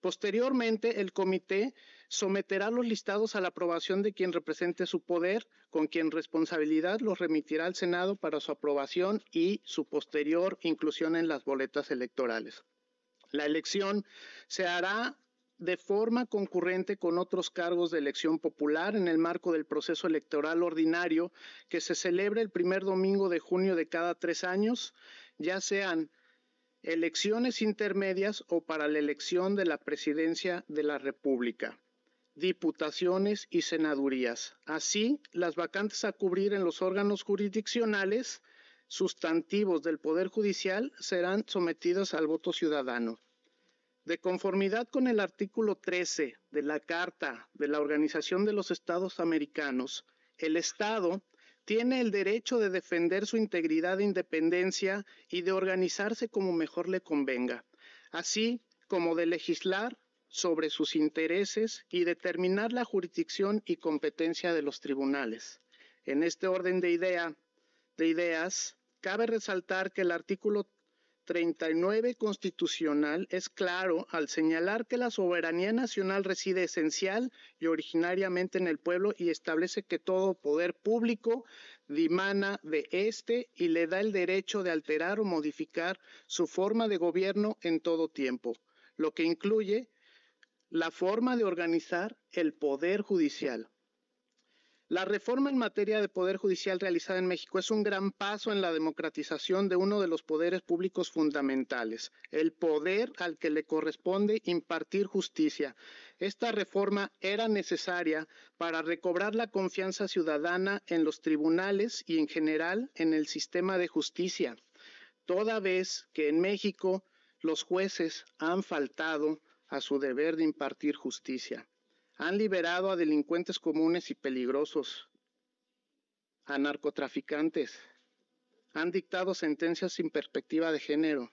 Posteriormente, el comité someterá los listados a la aprobación de quien represente su poder, con quien responsabilidad los remitirá al Senado para su aprobación y su posterior inclusión en las boletas electorales. La elección se hará de forma concurrente con otros cargos de elección popular en el marco del proceso electoral ordinario que se celebra el primer domingo de junio de cada tres años, ya sean elecciones intermedias o para la elección de la presidencia de la República, diputaciones y senadurías. Así, las vacantes a cubrir en los órganos jurisdiccionales sustantivos del Poder Judicial serán sometidas al voto ciudadano. De conformidad con el artículo 13 de la Carta de la Organización de los Estados Americanos, el Estado tiene el derecho de defender su integridad e independencia y de organizarse como mejor le convenga, así como de legislar sobre sus intereses y determinar la jurisdicción y competencia de los tribunales. En este orden de, de ideas, cabe resaltar que el artículo 39 constitucional es claro al señalar que la soberanía nacional reside esencial y originariamente en el pueblo y establece que todo poder público dimana de éste y le da el derecho de alterar o modificar su forma de gobierno en todo tiempo, lo que incluye la forma de organizar el poder judicial, la reforma en materia de poder judicial realizada en México es un gran paso en la democratización de uno de los poderes públicos fundamentales, el poder al que le corresponde impartir justicia. Esta reforma era necesaria para recobrar la confianza ciudadana en los tribunales y en general en el sistema de justicia, toda vez que en México los jueces han faltado a su deber de impartir justicia. Han liberado a delincuentes comunes y peligrosos, a narcotraficantes, han dictado sentencias sin perspectiva de género,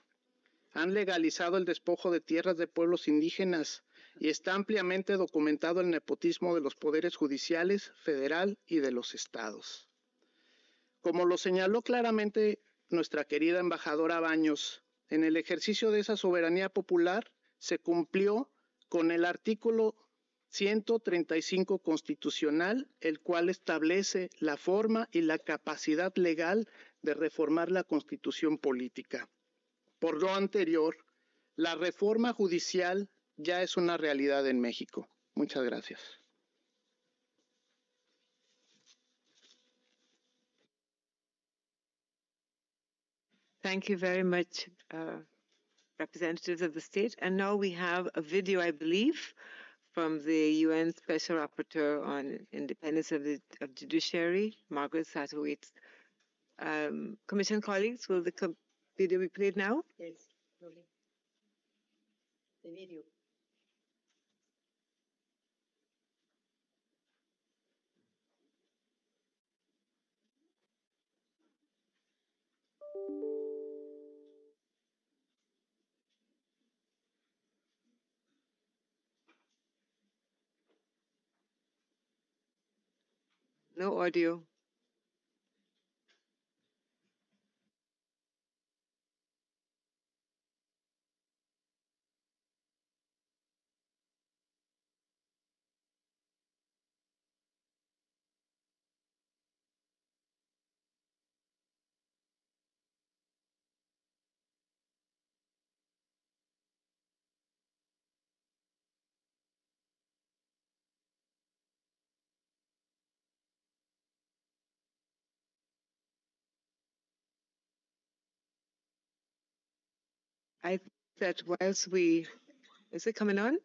han legalizado el despojo de tierras de pueblos indígenas y está ampliamente documentado el nepotismo de los poderes judiciales, federal y de los estados. Como lo señaló claramente nuestra querida embajadora Baños, en el ejercicio de esa soberanía popular se cumplió con el artículo 135 constitucional, el cual establece la forma y la capacidad legal de reformar la constitución política. Por lo anterior, la reforma judicial ya es una realidad en México. Muchas gracias. Thank you very much, uh, representatives of the state. And now we have a video, I believe. from the UN Special Rapporteur on Independence of the of Judiciary, Margaret Satowitz. Um, Commission colleagues, will the video be played now? Yes, lovely. The video. No audio. I think that whilst we, is it coming on?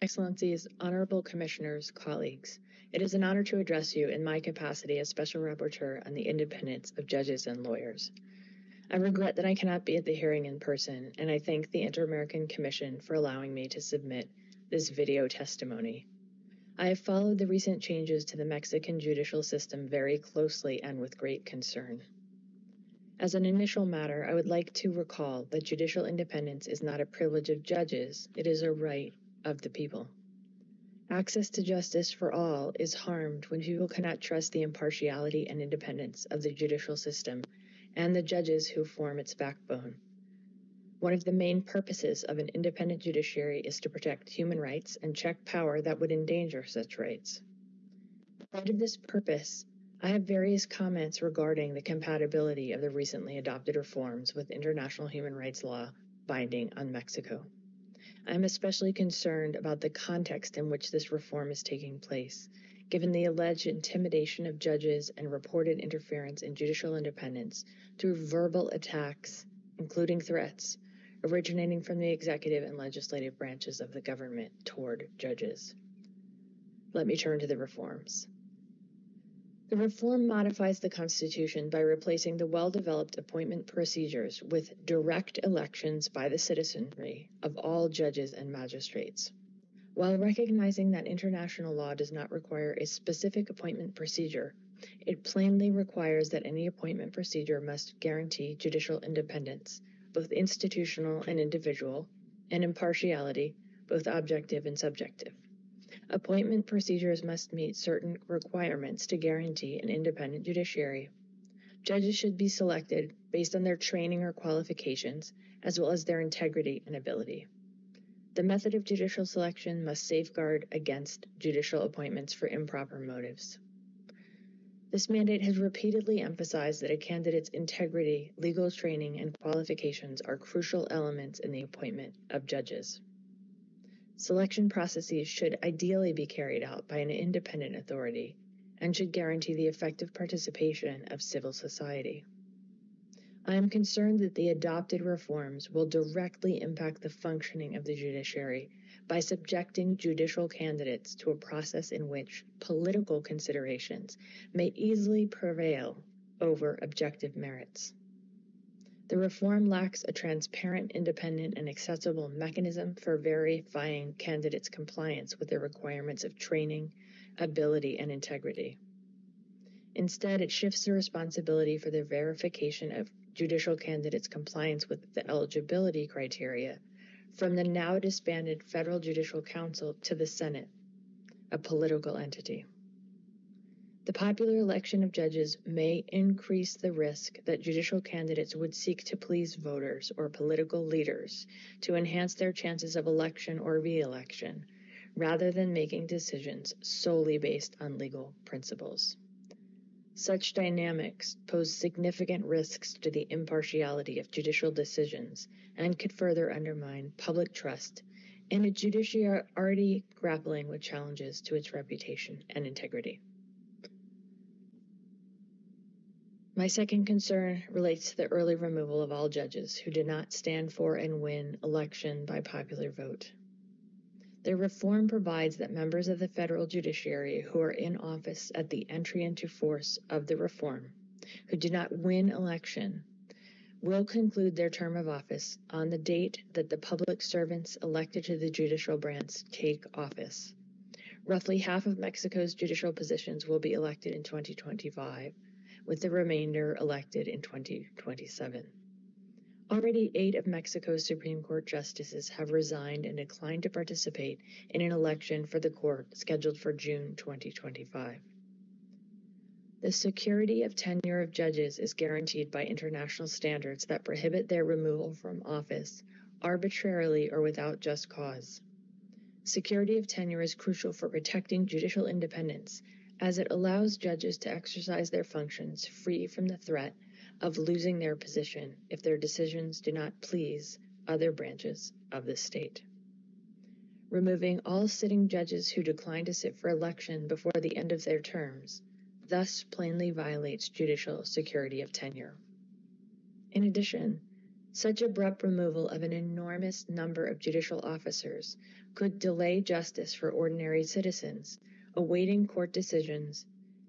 Excellencies, Honorable Commissioners, colleagues, it is an honor to address you in my capacity as Special Rapporteur on the independence of judges and lawyers. I regret that I cannot be at the hearing in person, and I thank the Inter American Commission for allowing me to submit this video testimony. I have followed the recent changes to the Mexican judicial system very closely and with great concern. As an initial matter, I would like to recall that judicial independence is not a privilege of judges, it is a right of the people. Access to justice for all is harmed when people cannot trust the impartiality and independence of the judicial system and the judges who form its backbone. One of the main purposes of an independent judiciary is to protect human rights and check power that would endanger such rights. In light of this purpose, I have various comments regarding the compatibility of the recently adopted reforms with international human rights law binding on Mexico. I am especially concerned about the context in which this reform is taking place, given the alleged intimidation of judges and reported interference in judicial independence through verbal attacks, including threats originating from the executive and legislative branches of the government toward judges. Let me turn to the reforms. The reform modifies the Constitution by replacing the well developed appointment procedures with direct elections by the citizenry of all judges and magistrates. While recognizing that international law does not require a specific appointment procedure, it plainly requires that any appointment procedure must guarantee judicial independence both institutional and individual, and impartiality, both objective and subjective. Appointment procedures must meet certain requirements to guarantee an independent judiciary. Judges should be selected based on their training or qualifications, as well as their integrity and ability. The method of judicial selection must safeguard against judicial appointments for improper motives. This mandate has repeatedly emphasized that a candidate's integrity, legal training, and qualifications are crucial elements in the appointment of judges. Selection processes should ideally be carried out by an independent authority and should guarantee the effective participation of civil society. I am concerned that the adopted reforms will directly impact the functioning of the judiciary by subjecting judicial candidates to a process in which political considerations may easily prevail over objective merits. The reform lacks a transparent, independent, and accessible mechanism for verifying candidates' compliance with the requirements of training, ability, and integrity. Instead, it shifts the responsibility for the verification of judicial candidates' compliance with the eligibility criteria from the now disbanded Federal Judicial Council to the Senate, a political entity. The popular election of judges may increase the risk that judicial candidates would seek to please voters or political leaders to enhance their chances of election or reelection, rather than making decisions solely based on legal principles. Such dynamics pose significant risks to the impartiality of judicial decisions and could further undermine public trust in a judiciary already grappling with challenges to its reputation and integrity. My second concern relates to the early removal of all judges who did not stand for and win election by popular vote. The reform provides that members of the federal judiciary who are in office at the entry into force of the reform, who did not win election, will conclude their term of office on the date that the public servants elected to the judicial branch take office. Roughly half of Mexico's judicial positions will be elected in 2025, with the remainder elected in 2027. Already eight of Mexico's Supreme Court justices have resigned and declined to participate in an election for the court scheduled for June 2025. The security of tenure of judges is guaranteed by international standards that prohibit their removal from office arbitrarily or without just cause. Security of tenure is crucial for protecting judicial independence as it allows judges to exercise their functions free from the threat of losing their position if their decisions do not please other branches of the state. Removing all sitting judges who decline to sit for election before the end of their terms thus plainly violates judicial security of tenure. In addition, such abrupt removal of an enormous number of judicial officers could delay justice for ordinary citizens awaiting court decisions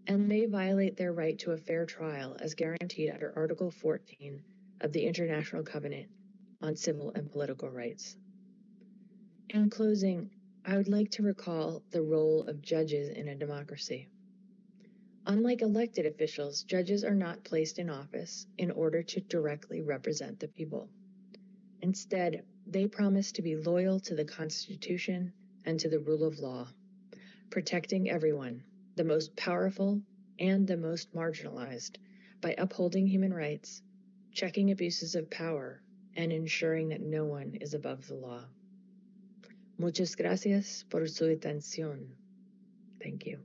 and may violate their right to a fair trial as guaranteed under Article 14 of the International Covenant on Civil and Political Rights. In closing, I would like to recall the role of judges in a democracy. Unlike elected officials, judges are not placed in office in order to directly represent the people. Instead, they promise to be loyal to the Constitution and to the rule of law, protecting everyone, the most powerful and the most marginalized by upholding human rights, checking abuses of power, and ensuring that no one is above the law. Muchas gracias por su atención. Thank you.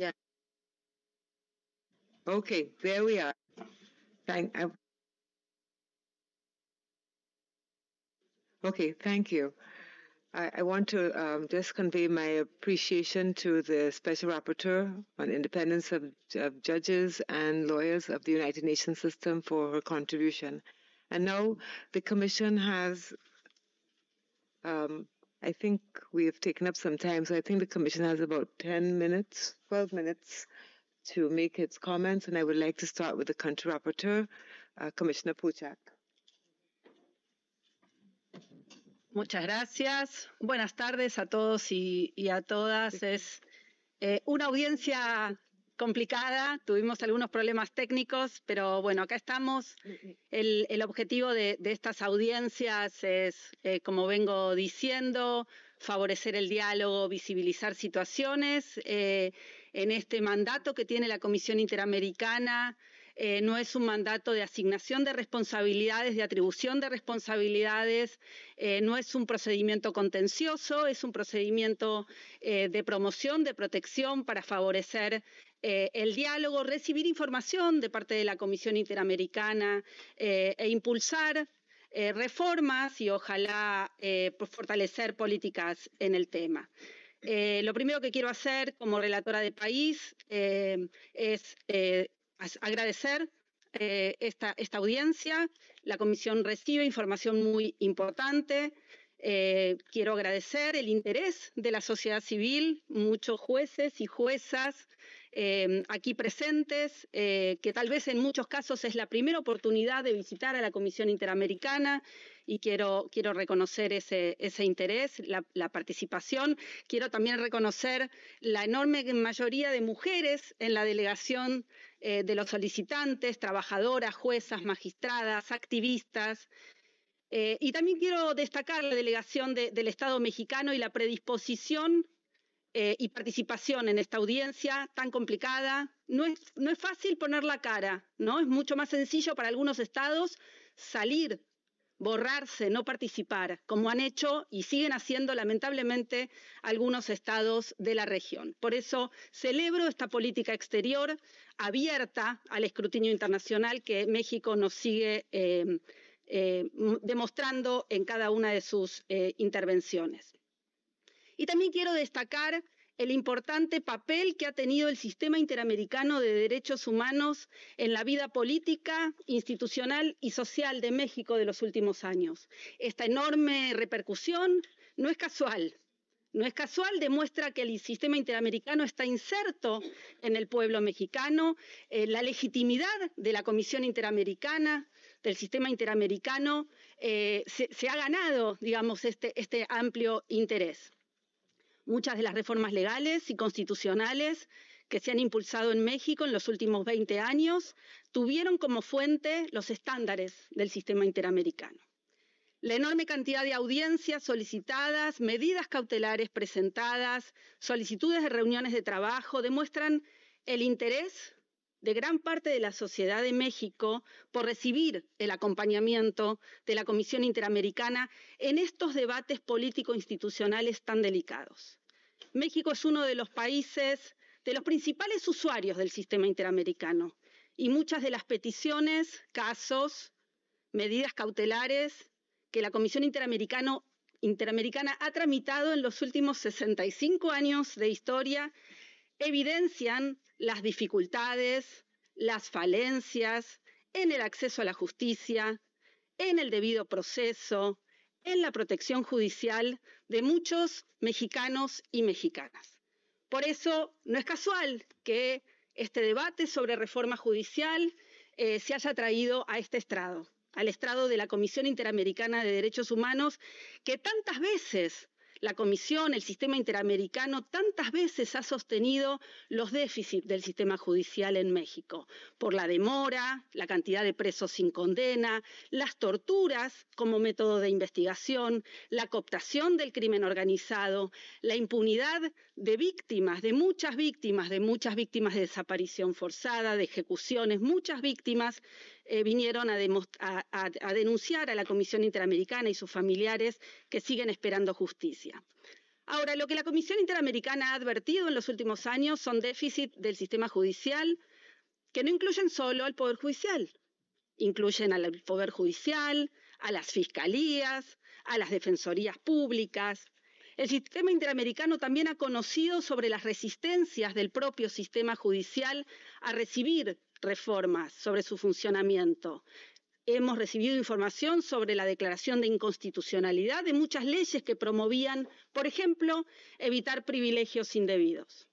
Yeah. Okay, there we are. Thank, I- okay, thank you. I, I want to um, just convey my appreciation to the Special Rapporteur on Independence of, of Judges and Lawyers of the United Nations System for her contribution. And now the Commission has um, I think we have taken up some time, so I think the Commission has about 10 minutes, 12 minutes to make its comments, and I would like to start with the country rapporteur, uh, Commissioner Puchak. Muchas gracias. Buenas tardes a todos y, y a todas. Es eh, una audiencia complicada, tuvimos algunos problemas técnicos, pero bueno, acá estamos. Mm, mm. El, objetivo de, estas audiencias es, eh, como vengo diciendo, favorecer el diálogo, visibilizar situaciones. Eh, en este mandato que tiene la Comisión Interamericana, eh, no es un mandato de asignación de responsabilidades, de atribución de responsabilidades, no es un procedimiento contencioso, es un procedimiento de promoción, de protección para favorecer eh, el diálogo, recibir información de parte de la Comisión Interamericana eh, e impulsar eh, reformas y ojalá pues, fortalecer políticas en el tema. lo primero que quiero hacer como relatora de país es agradecer esta, audiencia. La Comisión recibe información muy importante. quiero agradecer el interés de la sociedad civil, muchos jueces y juezas Em, aquí presentes, eh, que tal vez en muchos casos es la primera oportunidad de visitar a la Comisión Interamericana y quiero, quiero reconocer ese, interés, la, participación. Quiero también reconocer la enorme mayoría de mujeres en la delegación eh, de los solicitantes, trabajadoras, juezas, magistradas, activistas. Eh, y también quiero destacar la delegación del Estado mexicano y la predisposición eh, y participación en esta audiencia tan complicada. No es, fácil poner la cara, ¿no? Es mucho más sencillo para algunos estados salir, borrarse, no participar, como han hecho y siguen haciendo lamentablemente algunos estados de la región. Por eso celebro esta política exterior abierta al escrutinio internacional que México nos sigue eh, eh, demostrando en cada una de sus intervenciones. Y también quiero destacar el importante papel que ha tenido el sistema interamericano de derechos humanos en la vida política, institucional y social de México de los últimos años. Esta enorme repercusión no es casual. No es casual, demuestra que el sistema interamericano está inserto en el pueblo mexicano, eh, la legitimidad de la Comisión Interamericana, del sistema interamericano, eh, se, ha ganado, digamos, este, este amplio interés muchas de las reformas legales y constitucionales que se han impulsado en México en los últimos 20 años tuvieron como fuente los estándares del sistema interamericano. La enorme cantidad de audiencias solicitadas, medidas cautelares presentadas, solicitudes de reuniones de trabajo demuestran el interés de gran parte de la sociedad de México por recibir el acompañamiento de la Comisión Interamericana en estos debates político-institucionales tan delicados. México es uno de los países, de los principales usuarios del sistema interamericano y muchas de las peticiones, casos, medidas cautelares que la Comisión Interamericana ha tramitado en los últimos 65 años de historia evidencian las dificultades, las falencias en el acceso a la justicia, en el debido proceso, la protección judicial de muchos mexicanos y mexicanas. Por eso no es casual que este debate sobre reforma judicial eh, se haya traído a este estrado, al estrado de la Comisión Interamericana de Derechos Humanos, que tantas veces la Comisión, el sistema interamericano, tantas veces ha sostenido los déficits del sistema judicial en México, por la demora, la cantidad de presos sin condena, las torturas como método de investigación, la cooptación del crimen organizado, la impunidad de víctimas, de muchas víctimas, de muchas víctimas de desaparición forzada, de ejecuciones, muchas víctimas eh, vinieron a, a denunciar a la Comisión Interamericana y sus familiares que siguen esperando justicia. Ahora, lo que la Comisión Interamericana ha advertido en los últimos años son déficits del sistema judicial que no incluyen solo al Poder Judicial, incluyen al Poder Judicial, a las fiscalías, a las defensorías públicas. El sistema interamericano también ha conocido sobre las resistencias del propio sistema judicial a recibir reformas sobre su funcionamiento. Hemos recibido información sobre la declaración de inconstitucionalidad de muchas leyes que promovían, por ejemplo, evitar privilegios indebidos.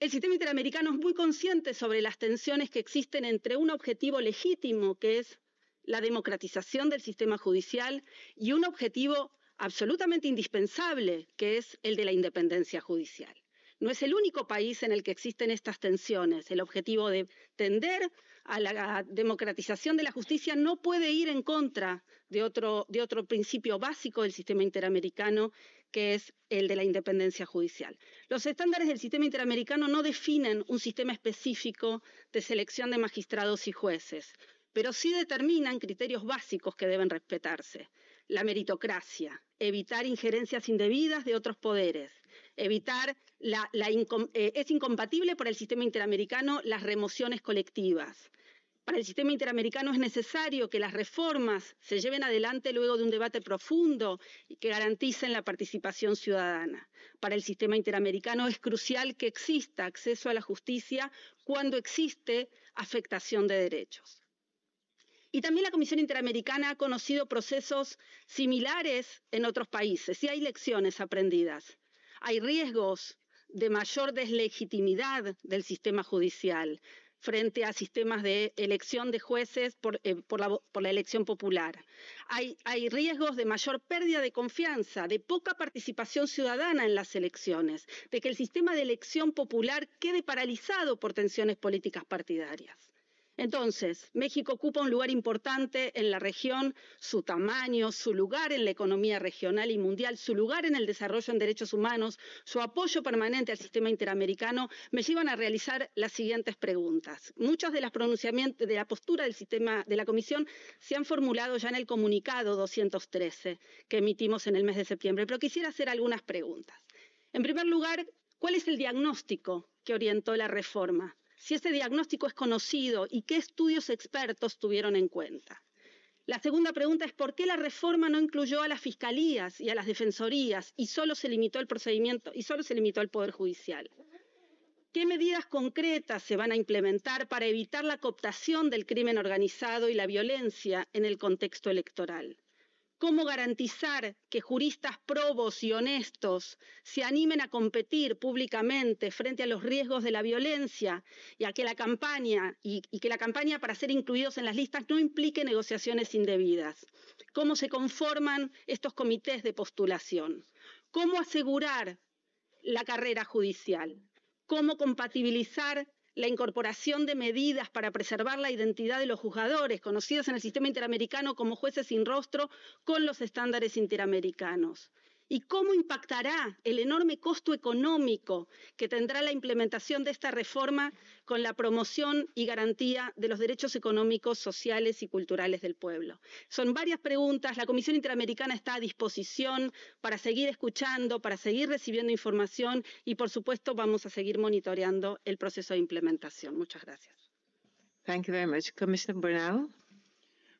El sistema interamericano es muy consciente sobre las tensiones que existen entre un objetivo legítimo, que es la democratización del sistema judicial, y un objetivo absolutamente indispensable, que es el de la independencia judicial. No es el único país en el que existen estas tensiones. El objetivo de tender a la democratización de la justicia no puede ir en contra de otro, principio básico del sistema interamericano, que es el de la independencia judicial. Los estándares del sistema interamericano no definen un sistema específico de selección de magistrados y jueces, pero sí determinan criterios básicos que deben respetarse la meritocracia, evitar injerencias indebidas de otros poderes, evitar la, eh, es incompatible para el sistema interamericano las remociones colectivas. Para el sistema interamericano es necesario que las reformas se lleven adelante luego de un debate profundo y que garanticen la participación ciudadana. Para el sistema interamericano es crucial que exista acceso a la justicia cuando existe afectación de derechos. Y también la Comisión Interamericana ha conocido procesos similares en otros países y hay lecciones aprendidas. Hay riesgos de mayor deslegitimidad del sistema judicial frente a sistemas de elección de jueces por, eh, la, elección popular. hay riesgos de mayor pérdida de confianza, de poca participación ciudadana en las elecciones, de que el sistema de elección popular quede paralizado por tensiones políticas partidarias. Entonces, México ocupa un lugar importante en la región, su tamaño, su lugar en la economía regional y mundial, su lugar en el desarrollo en derechos humanos, su apoyo permanente al sistema interamericano, me llevan a realizar las siguientes preguntas. Muchas de las pronunciamientos de la postura del sistema de la Comisión se han formulado ya en el comunicado 213 que emitimos en el mes de septiembre, pero quisiera hacer algunas preguntas. En primer lugar, ¿cuál es el diagnóstico que orientó la reforma? si ese diagnóstico es conocido y qué estudios expertos tuvieron en cuenta. La segunda pregunta es por qué la reforma no incluyó a las fiscalías y a las defensorías y solo se limitó el procedimiento y solo se limitó al poder judicial. ¿Qué medidas concretas se van a implementar para evitar la cooptación del crimen organizado y la violencia en el contexto electoral? cómo garantizar que juristas probos y honestos se animen a competir públicamente frente a los riesgos de la violencia y a que la campaña y, que la campaña para ser incluidos en las listas no implique negociaciones indebidas. Cómo se conforman estos comités de postulación. Cómo asegurar la carrera judicial. Cómo compatibilizar la incorporación de medidas para preservar la identidad de los juzgadores, conocidos en el sistema interamericano como jueces sin rostro, con los estándares interamericanos y cómo impactará el enorme costo económico que tendrá la implementación de esta reforma con la promoción y garantía de los derechos económicos, sociales y culturales del pueblo. Son varias preguntas. La Comisión Interamericana está a disposición para seguir escuchando, para seguir recibiendo información y, por supuesto, vamos a seguir monitoreando el proceso de implementación. Muchas gracias. Bernal.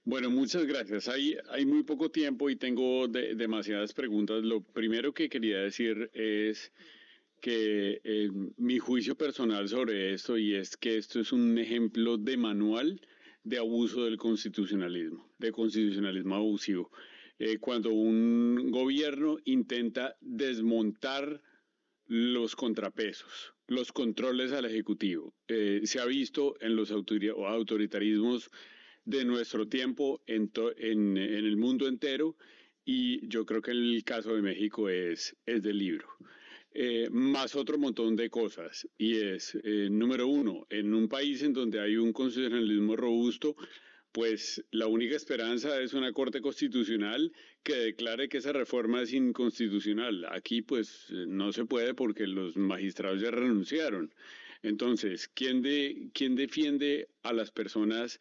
Bueno, muchas gracias. Hay, muy poco tiempo y tengo demasiadas preguntas. Lo primero que quería decir es que eh, mi juicio personal sobre esto y es que esto es un ejemplo de manual de abuso del constitucionalismo, de constitucionalismo abusivo. Eh, cuando un gobierno intenta desmontar los contrapesos, los controles al Ejecutivo. Eh, se ha visto en los autoritarismos de nuestro tiempo en, el mundo entero y yo creo que el caso de México es, es del libro. Eh, más otro montón de cosas y es, eh, número uno, en un país en donde hay un constitucionalismo robusto, pues la única esperanza es una Corte Constitucional que declare que esa reforma es inconstitucional. Aquí pues no se puede porque los magistrados ya renunciaron. Entonces, ¿quién, quién defiende a las personas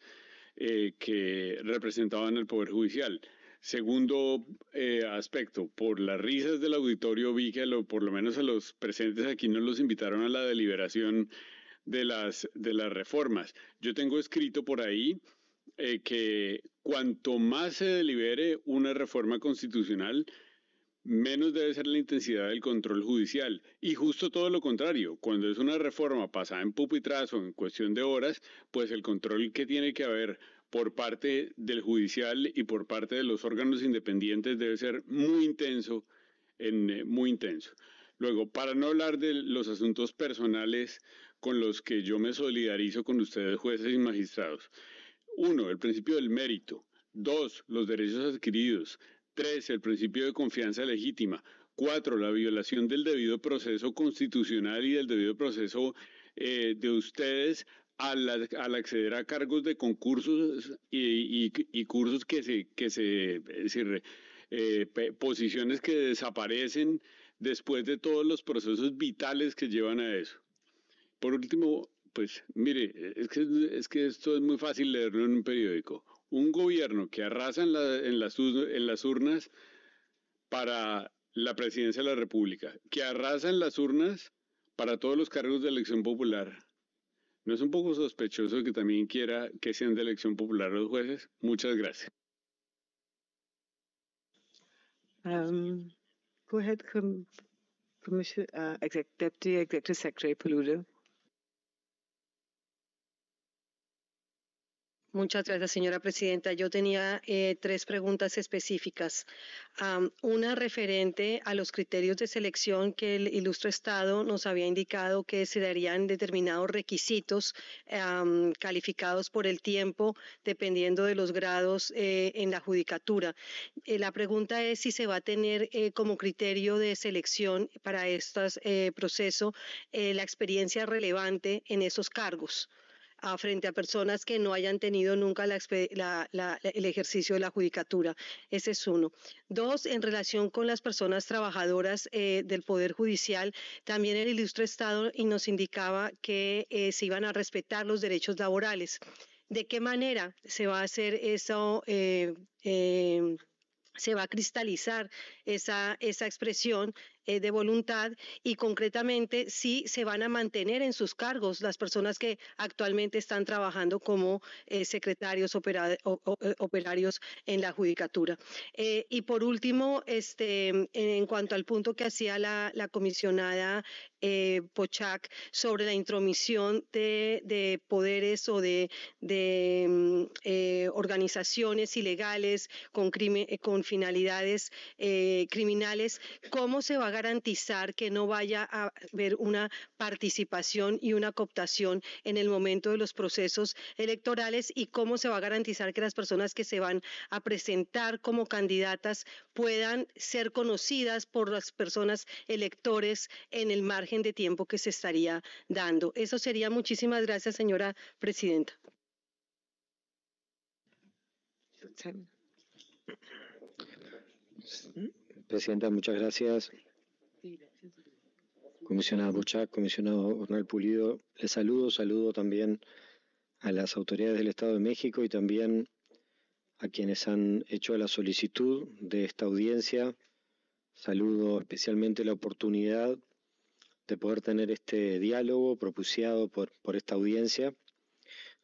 eh, que representaban el Poder Judicial. Segundo eh, aspecto, por las risas del auditorio vi que por lo menos a los presentes aquí no los invitaron a la deliberación de las, reformas. Yo tengo escrito por ahí eh, que cuanto más se delibere una reforma constitucional, Menos debe ser la intensidad del control judicial, y justo todo lo contrario, cuando es una reforma pasada en o en cuestión de horas, pues el control que tiene que haber por parte del judicial y por parte de los órganos independientes debe ser muy intenso, en, eh, muy intenso. Luego, para no hablar de los asuntos personales con los que yo me solidarizo con ustedes, jueces y magistrados. Uno, el principio del mérito. Dos, los derechos adquiridos. Tres, el principio de confianza legítima. Cuatro, la violación del debido proceso constitucional y del debido proceso eh, de ustedes al, acceder a cargos de concursos y, cursos que se, eh, posiciones que desaparecen después de todos los procesos vitales que llevan a eso. Por último, pues mire, es que, es que esto es muy fácil leerlo en un periódico un gobierno que arrasa en, las, urnas para la presidencia de la República, que arrasa en las urnas para todos los cargos de elección popular. ¿No es un poco sospechoso que también quiera que sean de elección popular los jueces? Muchas gracias. Um, go ahead, uh, Deputy Executive Secretary Muchas gracias, señora presidenta. Yo tenía eh, tres preguntas específicas. una referente a los criterios de selección que el ilustre Estado nos había indicado que se darían determinados requisitos calificados por el tiempo dependiendo de los grados eh, en la judicatura. Eh, la pregunta es si se va a tener como criterio de selección para este proceso la experiencia relevante en esos cargos frente a personas que no hayan tenido nunca el ejercicio de la judicatura. Ese es uno. Dos, en relación con las personas trabajadoras eh, del Poder Judicial, también el ilustre Estado nos indicaba que eh, se iban a respetar los derechos laborales. ¿De qué manera se va a hacer eso? Eh, em, se va a cristalizar esa, esa expresión eh, de voluntad y concretamente si se van a mantener en sus cargos las personas que actualmente están trabajando como eh, secretarios eh, operarios en la judicatura. y por último, este, en, cuanto al punto que hacía la, comisionada Pochak sobre la intromisión de, poderes o de, mm, organizaciones ilegales con, con finalidades criminales, ¿cómo se va a garantizar que no vaya a haber una participación y una cooptación en el momento de los procesos electorales y cómo se va a garantizar que las personas que se van a presentar como candidatas puedan ser conocidas por las personas electores en el margen de tiempo que se estaría dando. Eso sería. Muchísimas gracias, señora presidenta. Presidenta, muchas gracias comisionado Buchac, comisionado Hernán Pulido, les saludo, saludo también a las autoridades del Estado de México y también a quienes han hecho la solicitud de esta audiencia. Saludo especialmente la oportunidad de poder tener este diálogo propiciado por, por esta audiencia.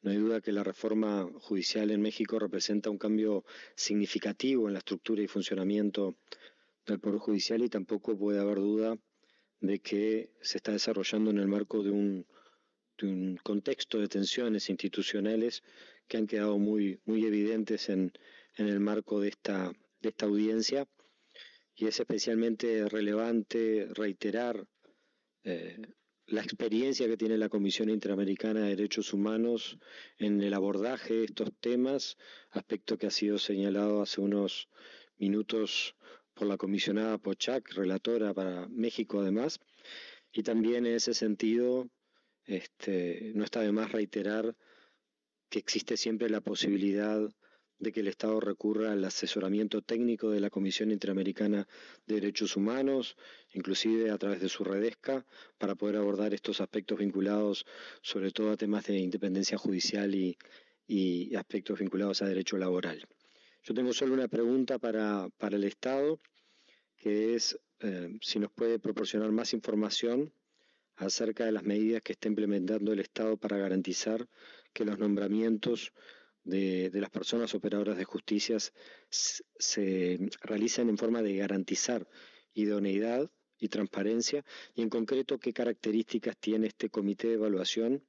No hay duda que la reforma judicial en México representa un cambio significativo en la estructura y funcionamiento del Poder Judicial y tampoco puede haber duda de que se está desarrollando en el marco de un, de un contexto de tensiones institucionales que han quedado muy, muy evidentes en, el marco de esta, de esta audiencia. Y es especialmente relevante reiterar eh, la experiencia que tiene la Comisión Interamericana de Derechos Humanos en el abordaje de estos temas, aspecto que ha sido señalado hace unos minutos por la comisionada Pochak, relatora para México además, y también en ese sentido este, no está de más reiterar que existe siempre la posibilidad de que el Estado recurra al asesoramiento técnico de la Comisión Interamericana de Derechos Humanos, inclusive a través de su redesca, para poder abordar estos aspectos vinculados sobre todo a temas de independencia judicial y aspectos vinculados a derecho laboral. Yo tengo solo una pregunta para, para el Estado, que es eh, si nos puede proporcionar más información acerca de las medidas que está implementando el Estado para garantizar que los nombramientos de, las personas operadoras de justicia se, se realicen en forma de garantizar idoneidad y transparencia, y en concreto qué características tiene este comité de evaluación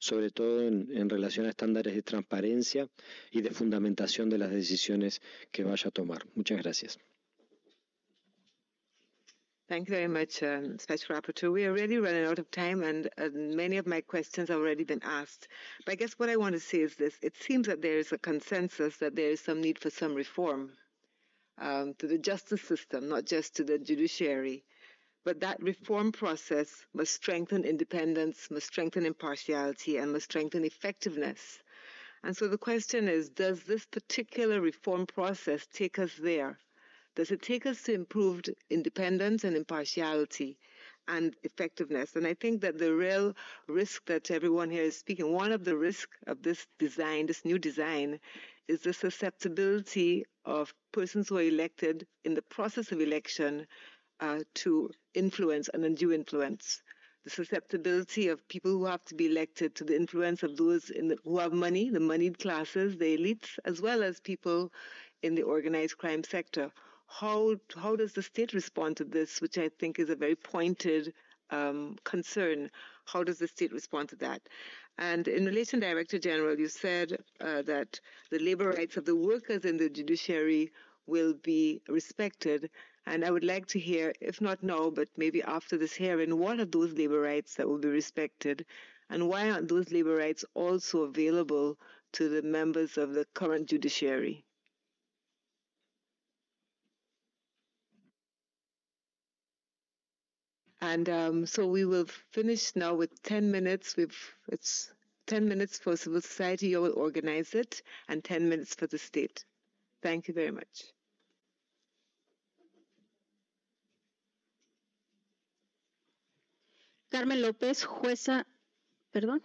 sobre todo en, en relación a estándares de transparencia y de fundamentación de las decisiones que vaya a tomar. Muchas gracias. Thank you very much, um, Special Rapporteur. We are really running out of time, and uh, many of my questions have already been asked. But I guess what I want to say is this it seems that there is a consensus that there is some need for some reform um, to the justice system, not just to the judiciary. But that reform process must strengthen independence, must strengthen impartiality, and must strengthen effectiveness. And so the question is does this particular reform process take us there? Does it take us to improved independence and impartiality and effectiveness? And I think that the real risk that everyone here is speaking, one of the risks of this design, this new design, is the susceptibility of persons who are elected in the process of election uh, to influence and undue influence. The susceptibility of people who have to be elected to the influence of those the, who have money, the moneyed classes, the elites, as well as people in the organized crime sector. How how does the state respond to this, which I think is a very pointed um, concern. How does the state respond to that? And in relation, Director General, you said uh, that the labor rights of the workers in the judiciary will be respected. And I would like to hear, if not now, but maybe after this hearing, what are those labor rights that will be respected? And why aren't those labor rights also available to the members of the current judiciary? And um, so we will finish now with 10 minutes. We've, it's 10 minutes for civil society, you will organize it, and 10 minutes for the state. Thank you very much. Carmen López, jueza, perdón,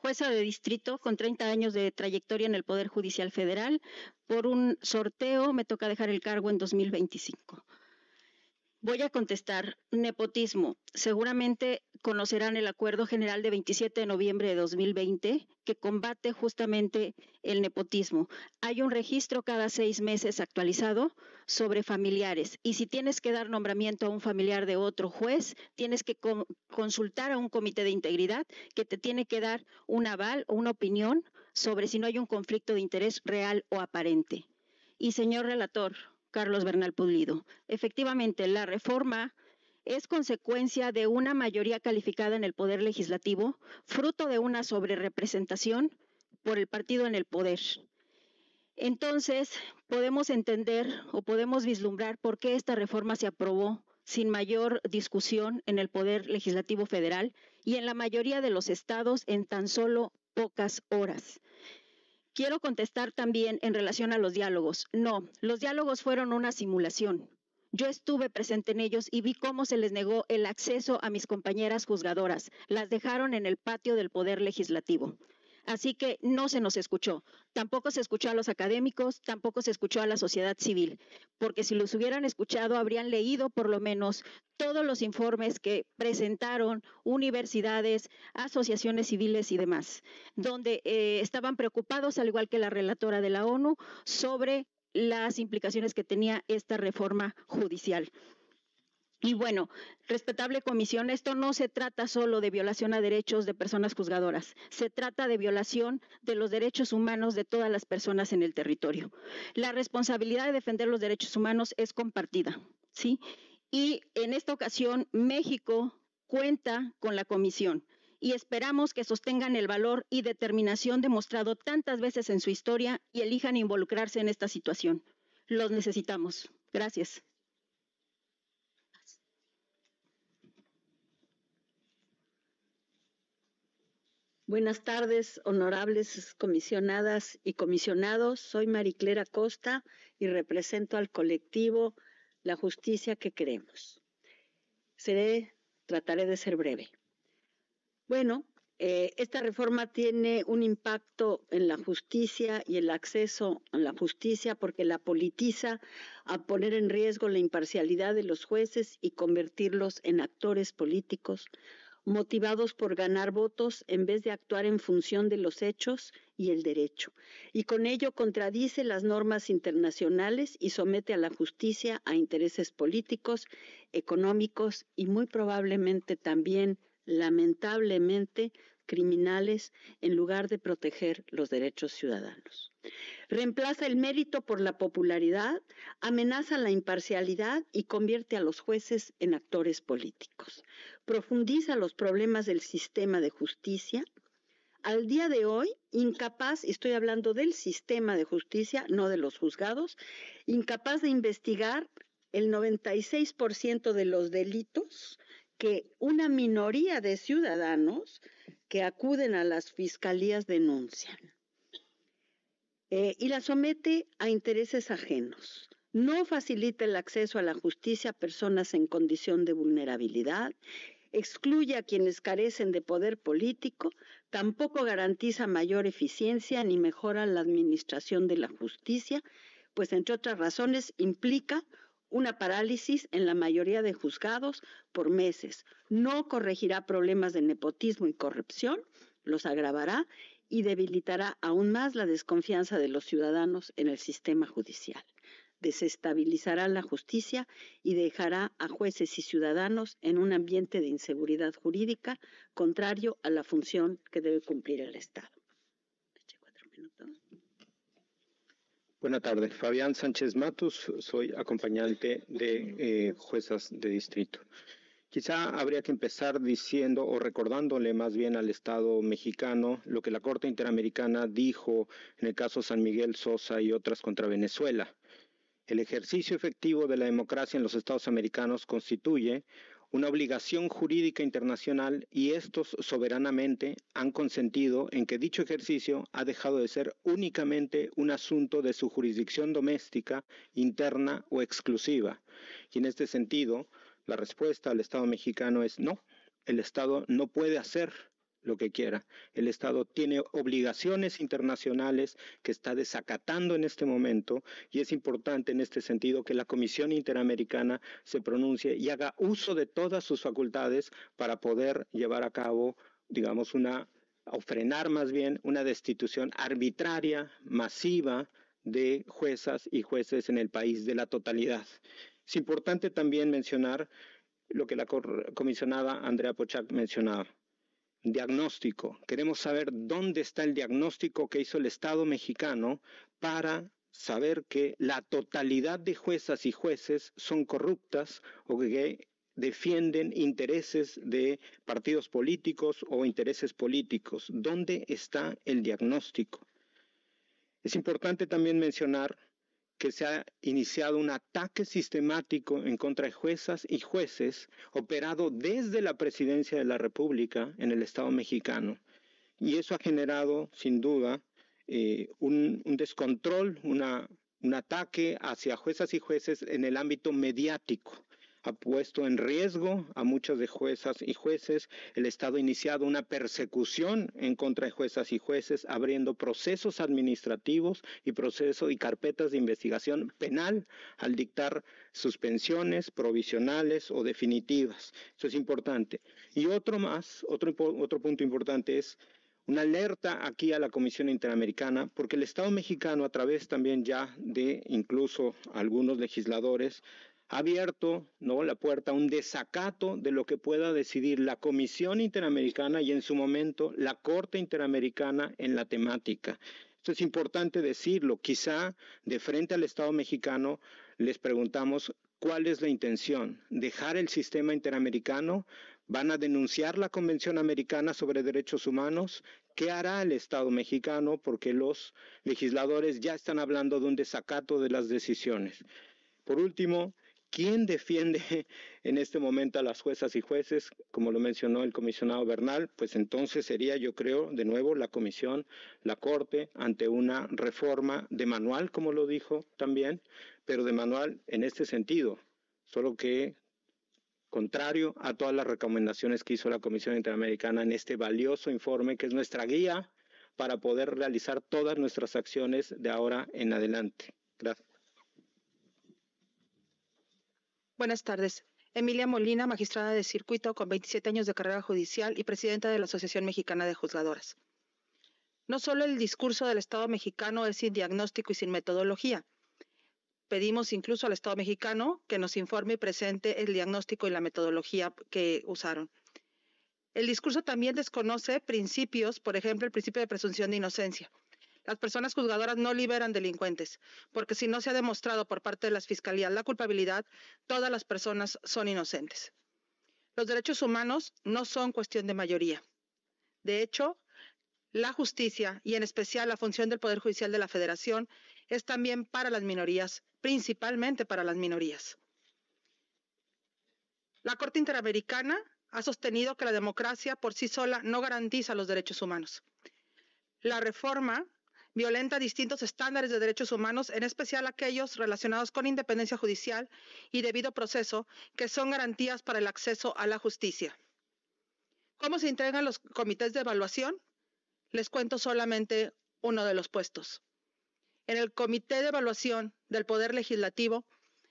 jueza de distrito con 30 años de trayectoria en el Poder Judicial Federal. Por un sorteo me toca dejar el cargo en 2025. Voy a contestar nepotismo. Seguramente conocerán el Acuerdo General de 27 de noviembre de 2020 que combate justamente el nepotismo. Hay un registro cada seis meses actualizado sobre familiares y si tienes que dar nombramiento a un familiar de otro juez, tienes que consultar a un comité de integridad que te tiene que dar un aval o una opinión sobre si no hay un conflicto de interés real o aparente. Y señor relator, Carlos Bernal Pulido. Efectivamente, la reforma es consecuencia de una mayoría calificada en el Poder Legislativo, fruto de una sobrerepresentación por el partido en el poder. Entonces, podemos entender o podemos vislumbrar por qué esta reforma se aprobó sin mayor discusión en el Poder Legislativo Federal y en la mayoría de los estados en tan solo pocas horas. Quiero contestar también en relación a los diálogos. No, los diálogos fueron una simulación. Yo estuve presente en ellos y vi cómo se les negó el acceso a mis compañeras juzgadoras. Las dejaron en el patio del Poder Legislativo. Así que no se nos escuchó. Tampoco se escuchó a los académicos, tampoco se escuchó a la sociedad civil, porque si los hubieran escuchado habrían leído por lo menos todos los informes que presentaron universidades, asociaciones civiles y demás, donde eh, estaban preocupados, al igual que la relatora de la ONU, sobre las implicaciones que tenía esta reforma judicial. Y bueno, respetable comisión, esto no se trata solo de violación a derechos de personas juzgadoras, se trata de violación de los derechos humanos de todas las personas en el territorio. La responsabilidad de defender los derechos humanos es compartida, ¿sí? Y en esta ocasión, México cuenta con la comisión y esperamos que sostengan el valor y determinación demostrado tantas veces en su historia y elijan involucrarse en esta situación. Los necesitamos. Gracias. Buenas tardes, honorables comisionadas y comisionados. Soy Mariclera Costa y represento al colectivo La Justicia que Queremos. trataré de ser breve. Bueno, eh, esta reforma tiene un impacto en la justicia y el acceso a la justicia porque la politiza a poner en riesgo la imparcialidad de los jueces y convertirlos en actores políticos motivados por ganar votos en vez de actuar en función de los hechos y el derecho, y con ello contradice las normas internacionales y somete a la justicia a intereses políticos, económicos y muy probablemente también, lamentablemente, criminales en lugar de proteger los derechos ciudadanos. Reemplaza el mérito por la popularidad, amenaza la imparcialidad y convierte a los jueces en actores políticos. Profundiza los problemas del sistema de justicia. Al día de hoy, incapaz, estoy hablando del sistema de justicia, no de los juzgados, incapaz de investigar el 96% de los delitos que una minoría de ciudadanos que acuden a las fiscalías denuncian eh, y la somete a intereses ajenos. No facilita el acceso a la justicia a personas en condición de vulnerabilidad, excluye a quienes carecen de poder político, tampoco garantiza mayor eficiencia ni mejora la administración de la justicia, pues entre otras razones implica una parálisis en la mayoría de juzgados por meses. No corregirá problemas de nepotismo y corrupción, los agravará y debilitará aún más la desconfianza de los ciudadanos en el sistema judicial. Desestabilizará la justicia y dejará a jueces y ciudadanos en un ambiente de inseguridad jurídica contrario a la función que debe cumplir el Estado. Buenas tardes. Fabián Sánchez Matos, soy acompañante de eh, juezas de distrito. Quizá habría que empezar diciendo o recordándole más bien al Estado mexicano lo que la Corte Interamericana dijo en el caso San Miguel Sosa y otras contra Venezuela. El ejercicio efectivo de la democracia en los Estados americanos constituye una obligación jurídica internacional y estos soberanamente han consentido en que dicho ejercicio ha dejado de ser únicamente un asunto de su jurisdicción doméstica, interna o exclusiva. Y en este sentido, la respuesta al Estado mexicano es no, el Estado no puede hacer lo que quiera. El Estado tiene obligaciones internacionales que está desacatando en este momento y es importante en este sentido que la Comisión Interamericana se pronuncie y haga uso de todas sus facultades para poder llevar a cabo, digamos, una, o frenar más bien, una destitución arbitraria, masiva de juezas y jueces en el país de la totalidad. Es importante también mencionar lo que la comisionada Andrea Pochak mencionaba diagnóstico. Queremos saber dónde está el diagnóstico que hizo el Estado mexicano para saber que la totalidad de juezas y jueces son corruptas o que defienden intereses de partidos políticos o intereses políticos. ¿Dónde está el diagnóstico? Es importante también mencionar que se ha iniciado un ataque sistemático en contra de juezas y jueces operado desde la presidencia de la República en el Estado mexicano. Y eso ha generado, sin duda, eh, un, descontrol, un ataque hacia juezas y jueces en el ámbito mediático ha puesto en riesgo a muchas de juezas y jueces. El Estado ha iniciado una persecución en contra de juezas y jueces, abriendo procesos administrativos y procesos y carpetas de investigación penal al dictar suspensiones provisionales o definitivas. Eso es importante. Y otro más, otro, otro punto importante es una alerta aquí a la Comisión Interamericana, porque el Estado mexicano, a través también ya de incluso algunos legisladores, abierto ¿no? la puerta a un desacato de lo que pueda decidir la Comisión Interamericana y en su momento la Corte Interamericana en la temática. Esto es importante decirlo. Quizá de frente al Estado mexicano les preguntamos cuál es la intención. ¿Dejar el sistema interamericano? ¿Van a denunciar la Convención Americana sobre Derechos Humanos? ¿Qué hará el Estado mexicano? Porque los legisladores ya están hablando de un desacato de las decisiones. Por último, ¿Quién defiende en este momento a las juezas y jueces? Como lo mencionó el comisionado Bernal, pues entonces sería, yo creo, de nuevo la comisión, la Corte, ante una reforma de manual, como lo dijo también, pero de manual en este sentido, solo que contrario a todas las recomendaciones que hizo la Comisión Interamericana en este valioso informe, que es nuestra guía para poder realizar todas nuestras acciones de ahora en adelante. Gracias. Buenas tardes. Emilia Molina, magistrada de circuito con 27 años de carrera judicial y presidenta de la Asociación Mexicana de Juzgadoras. No solo el discurso del Estado mexicano es sin diagnóstico y sin metodología. Pedimos incluso al Estado mexicano que nos informe y presente el diagnóstico y la metodología que usaron. El discurso también desconoce principios, por ejemplo, el principio de presunción de inocencia. Las personas juzgadoras no liberan delincuentes, porque si no se ha demostrado por parte de las fiscalías la culpabilidad, todas las personas son inocentes. Los derechos humanos no son cuestión de mayoría. De hecho, la justicia y en especial la función del Poder Judicial de la Federación es también para las minorías, principalmente para las minorías. La Corte Interamericana ha sostenido que la democracia por sí sola no garantiza los derechos humanos. La reforma violenta distintos estándares de derechos humanos, en especial aquellos relacionados con independencia judicial y debido proceso, que son garantías para el acceso a la justicia. ¿Cómo se integran los comités de evaluación? Les cuento solamente uno de los puestos. En el Comité de Evaluación del Poder Legislativo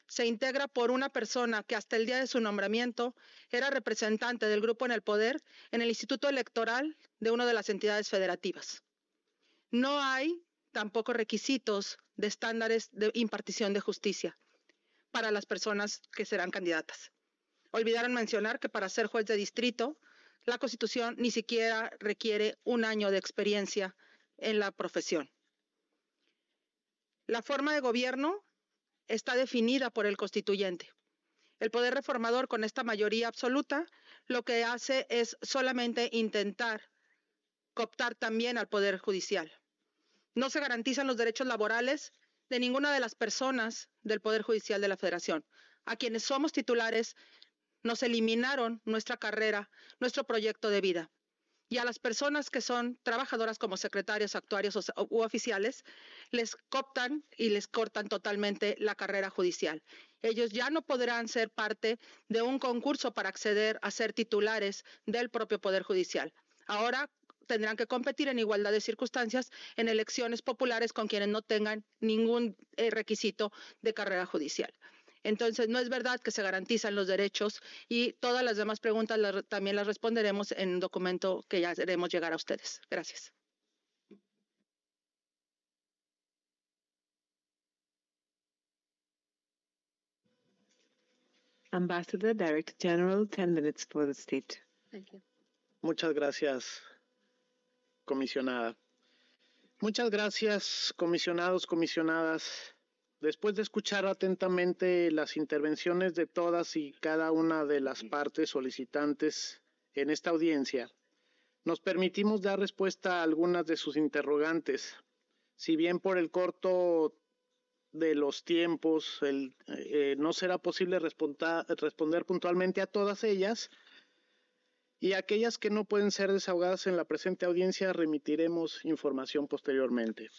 se integra por una persona que hasta el día de su nombramiento era representante del grupo en el poder en el Instituto Electoral de una de las entidades federativas. No hay tampoco requisitos de estándares de impartición de justicia para las personas que serán candidatas. Olvidaron mencionar que para ser juez de distrito, la Constitución ni siquiera requiere un año de experiencia en la profesión. La forma de gobierno está definida por el constituyente. El poder reformador con esta mayoría absoluta lo que hace es solamente intentar cooptar también al poder judicial. No se garantizan los derechos laborales de ninguna de las personas del Poder Judicial de la Federación. A quienes somos titulares nos eliminaron nuestra carrera, nuestro proyecto de vida. Y a las personas que son trabajadoras como secretarios, actuarios u oficiales, les cooptan y les cortan totalmente la carrera judicial. Ellos ya no podrán ser parte de un concurso para acceder a ser titulares del propio Poder Judicial. Ahora tendrán que competir en igualdad de circunstancias en elecciones populares con quienes no tengan ningún eh, requisito de carrera judicial. Entonces, no es verdad que se garantizan los derechos y todas las demás preguntas también las responderemos en un documento que ya haremos llegar a ustedes. Gracias. Ambassador, Director General, 10 minutes for the state. Thank you. Muchas gracias, comisionada. Muchas gracias, comisionados, comisionadas. Después de escuchar atentamente las intervenciones de todas y cada una de las partes solicitantes en esta audiencia, nos permitimos dar respuesta a algunas de sus interrogantes. Si bien por el corto de los tiempos eh, no será posible responder puntualmente a todas ellas, y aquellas que no pueden ser desahogadas en la presente audiencia remitiremos información posteriormente.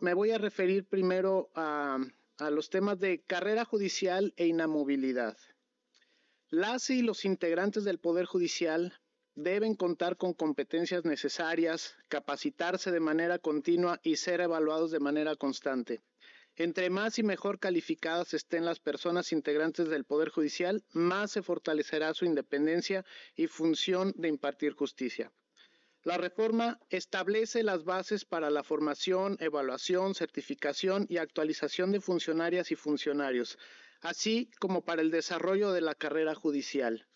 me voy a referir primero a, a los temas de carrera judicial e inamovilidad. Las y los integrantes del Poder Judicial deben contar con competencias necesarias, capacitarse de manera continua y ser evaluados de manera constante. Entre más y mejor calificadas estén las personas integrantes del Poder Judicial, más se fortalecerá su independencia y función de impartir justicia. La reforma establece las bases para la formación, evaluación, certificación y actualización de funcionarias y funcionarios, así como para el desarrollo de la carrera judicial,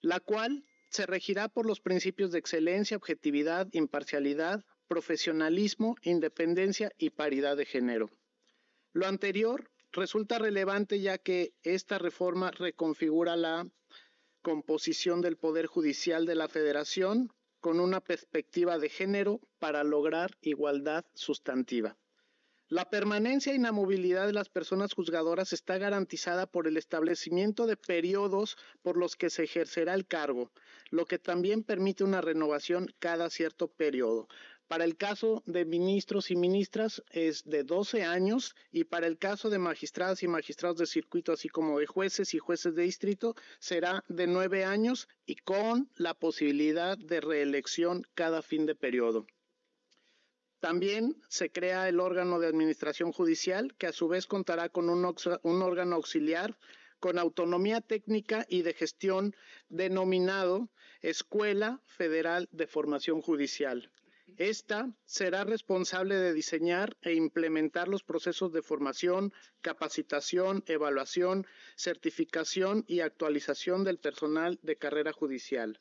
la cual se regirá por los principios de excelencia, objetividad, imparcialidad, profesionalismo, independencia y paridad de género. Lo anterior resulta relevante ya que esta reforma reconfigura la composición del Poder Judicial de la Federación con una perspectiva de género para lograr igualdad sustantiva. La permanencia e inamovilidad de las personas juzgadoras está garantizada por el establecimiento de periodos por los que se ejercerá el cargo, lo que también permite una renovación cada cierto periodo. Para el caso de ministros y ministras es de 12 años y para el caso de magistradas y magistrados de circuito, así como de jueces y jueces de distrito, será de 9 años y con la posibilidad de reelección cada fin de periodo. También se crea el órgano de administración judicial, que a su vez contará con un, un, órgano auxiliar con autonomía técnica y de gestión denominado Escuela Federal de Formación Judicial. Esta será responsable de diseñar e implementar los procesos de formación, capacitación, evaluación, certificación y actualización del personal de carrera judicial,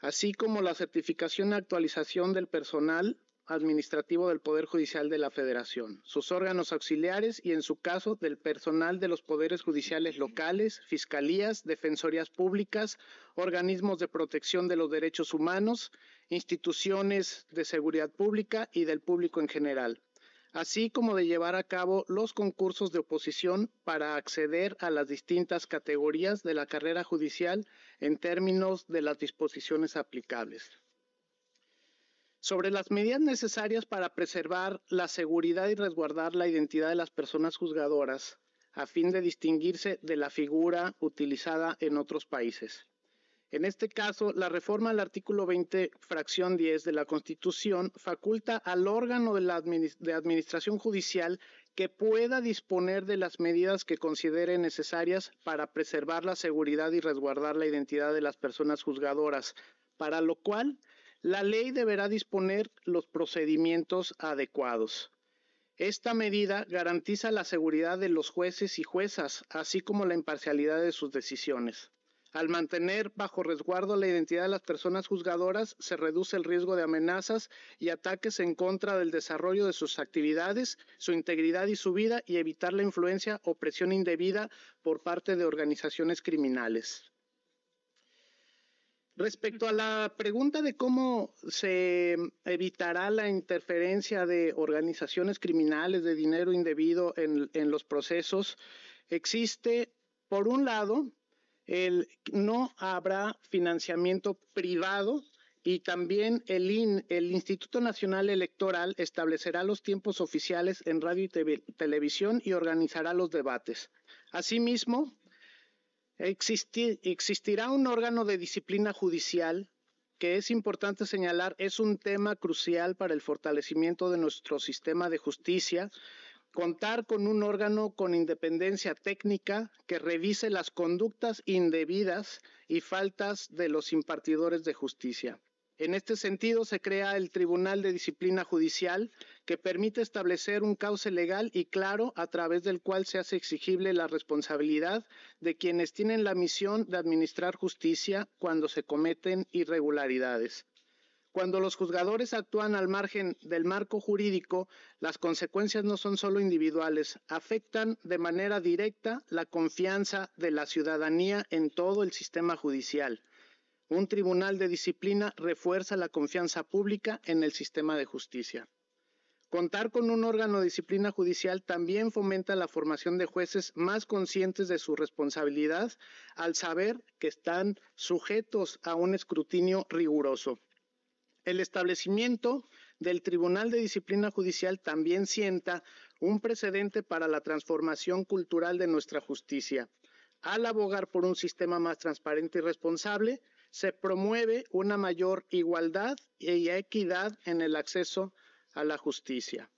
así como la certificación y actualización del personal administrativo del Poder Judicial de la Federación, sus órganos auxiliares y, en su caso, del personal de los poderes judiciales locales, fiscalías, defensorías públicas, organismos de protección de los derechos humanos instituciones de seguridad pública y del público en general, así como de llevar a cabo los concursos de oposición para acceder a las distintas categorías de la carrera judicial en términos de las disposiciones aplicables. Sobre las medidas necesarias para preservar la seguridad y resguardar la identidad de las personas juzgadoras, a fin de distinguirse de la figura utilizada en otros países. En este caso, la reforma al artículo 20, fracción 10 de la Constitución, faculta al órgano de administración judicial que pueda disponer de las medidas que considere necesarias para preservar la seguridad y resguardar la identidad de las personas juzgadoras, para lo cual la ley deberá disponer los procedimientos adecuados. Esta medida garantiza la seguridad de los jueces y juezas, así como la imparcialidad de sus decisiones. Al mantener bajo resguardo la identidad de las personas juzgadoras, se reduce el riesgo de amenazas y ataques en contra del desarrollo de sus actividades, su integridad y su vida y evitar la influencia o presión indebida por parte de organizaciones criminales. Respecto a la pregunta de cómo se evitará la interferencia de organizaciones criminales de dinero indebido en, los procesos, existe, por un lado, no habrá financiamiento privado y también e, el Instituto Nacional Electoral, establecerá los tiempos oficiales en radio y televisión y organizará los debates. Asimismo, existirá un órgano de disciplina judicial que es importante señalar, es un tema crucial para el fortalecimiento de nuestro sistema de justicia contar con un órgano con independencia técnica que revise las conductas indebidas y faltas de los impartidores de justicia. En este sentido, se crea el Tribunal de Disciplina Judicial que permite establecer un cauce legal y claro a través del cual se hace exigible la responsabilidad de quienes tienen la misión de administrar justicia cuando se cometen irregularidades. Cuando los juzgadores actúan al margen del marco jurídico, las consecuencias no son solo individuales, afectan de manera directa la confianza de la ciudadanía en todo el sistema judicial. Un tribunal de disciplina refuerza la confianza pública en el sistema de justicia. Contar con un órgano de disciplina judicial también fomenta la formación de jueces más conscientes de su responsabilidad al saber que están sujetos a un escrutinio riguroso. El establecimiento del Tribunal de Disciplina Judicial también sienta un precedente para la transformación cultural de nuestra justicia. Al abogar por un sistema más transparente y responsable, se promueve una mayor igualdad y e equidad en el acceso a la justicia.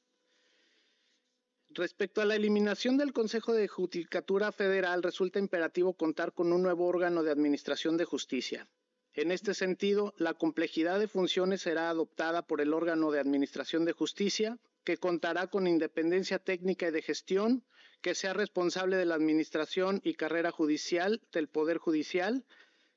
Respecto a la eliminación del Consejo de Judicatura Federal, resulta imperativo contar con un nuevo órgano de administración de justicia. En este sentido, la complejidad de funciones será adoptada por el órgano de Administración de Justicia, que contará con independencia técnica y de gestión, que sea responsable de la administración y carrera judicial del Poder Judicial,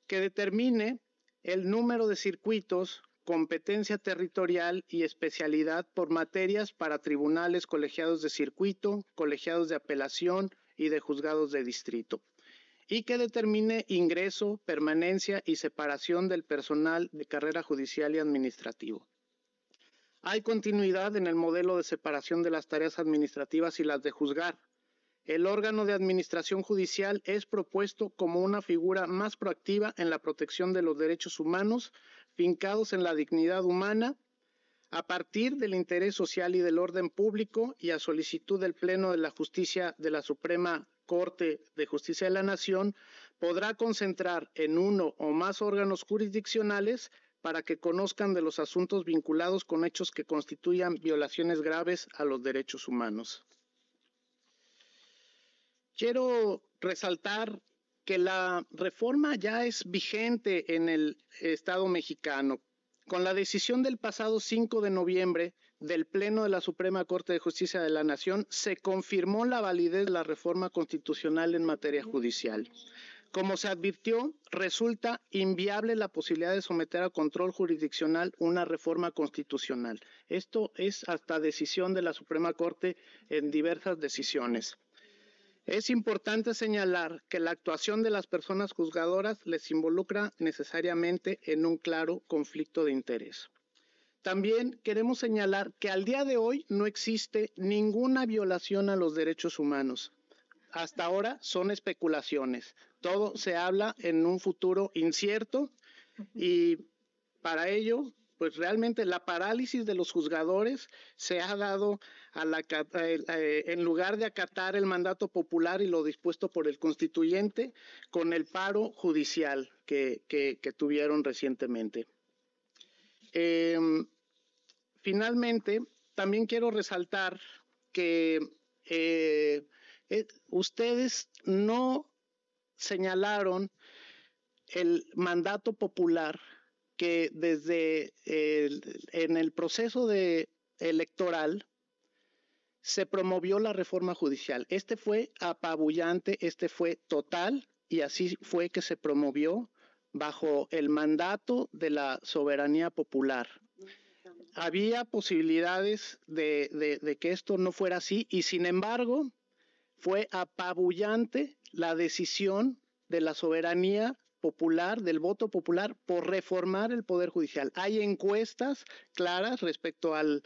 que determine el número de circuitos, competencia territorial y especialidad por materias para tribunales colegiados de circuito, colegiados de apelación y de juzgados de distrito y que determine ingreso, permanencia y separación del personal de carrera judicial y administrativo. Hay continuidad en el modelo de separación de las tareas administrativas y las de juzgar. El órgano de administración judicial es propuesto como una figura más proactiva en la protección de los derechos humanos fincados en la dignidad humana a partir del interés social y del orden público y a solicitud del Pleno de la Justicia de la Suprema Corte de Justicia de la Nación podrá concentrar en uno o más órganos jurisdiccionales para que conozcan de los asuntos vinculados con hechos que constituyan violaciones graves a los derechos humanos. Quiero resaltar que la reforma ya es vigente en el Estado mexicano. Con la decisión del pasado 5 de noviembre, del Pleno de la Suprema Corte de Justicia de la Nación se confirmó la validez de la reforma constitucional en materia judicial. Como se advirtió, resulta inviable la posibilidad de someter a control jurisdiccional una reforma constitucional. Esto es hasta decisión de la Suprema Corte en diversas decisiones. Es importante señalar que la actuación de las personas juzgadoras les involucra necesariamente en un claro conflicto de interés. También queremos señalar que al día de hoy no existe ninguna violación a los derechos humanos. Hasta ahora son especulaciones. Todo se habla en un futuro incierto y para ello pues realmente la parálisis de los juzgadores se ha dado eh, eh, en lugar de acatar el mandato popular y lo dispuesto por el constituyente con el paro judicial que, tuvieron recientemente. Em, finalmente, también quiero resaltar que eh, eh, ustedes no señalaron el mandato popular que desde el, en el proceso electoral se promovió la reforma judicial. Este fue apabullante, este fue total y así fue que se promovió bajo el mandato de la soberanía popular había posibilidades de, que esto no fuera así y sin embargo fue apabullante la decisión de la soberanía popular, del voto popular, por reformar el Poder Judicial. Hay encuestas claras respecto al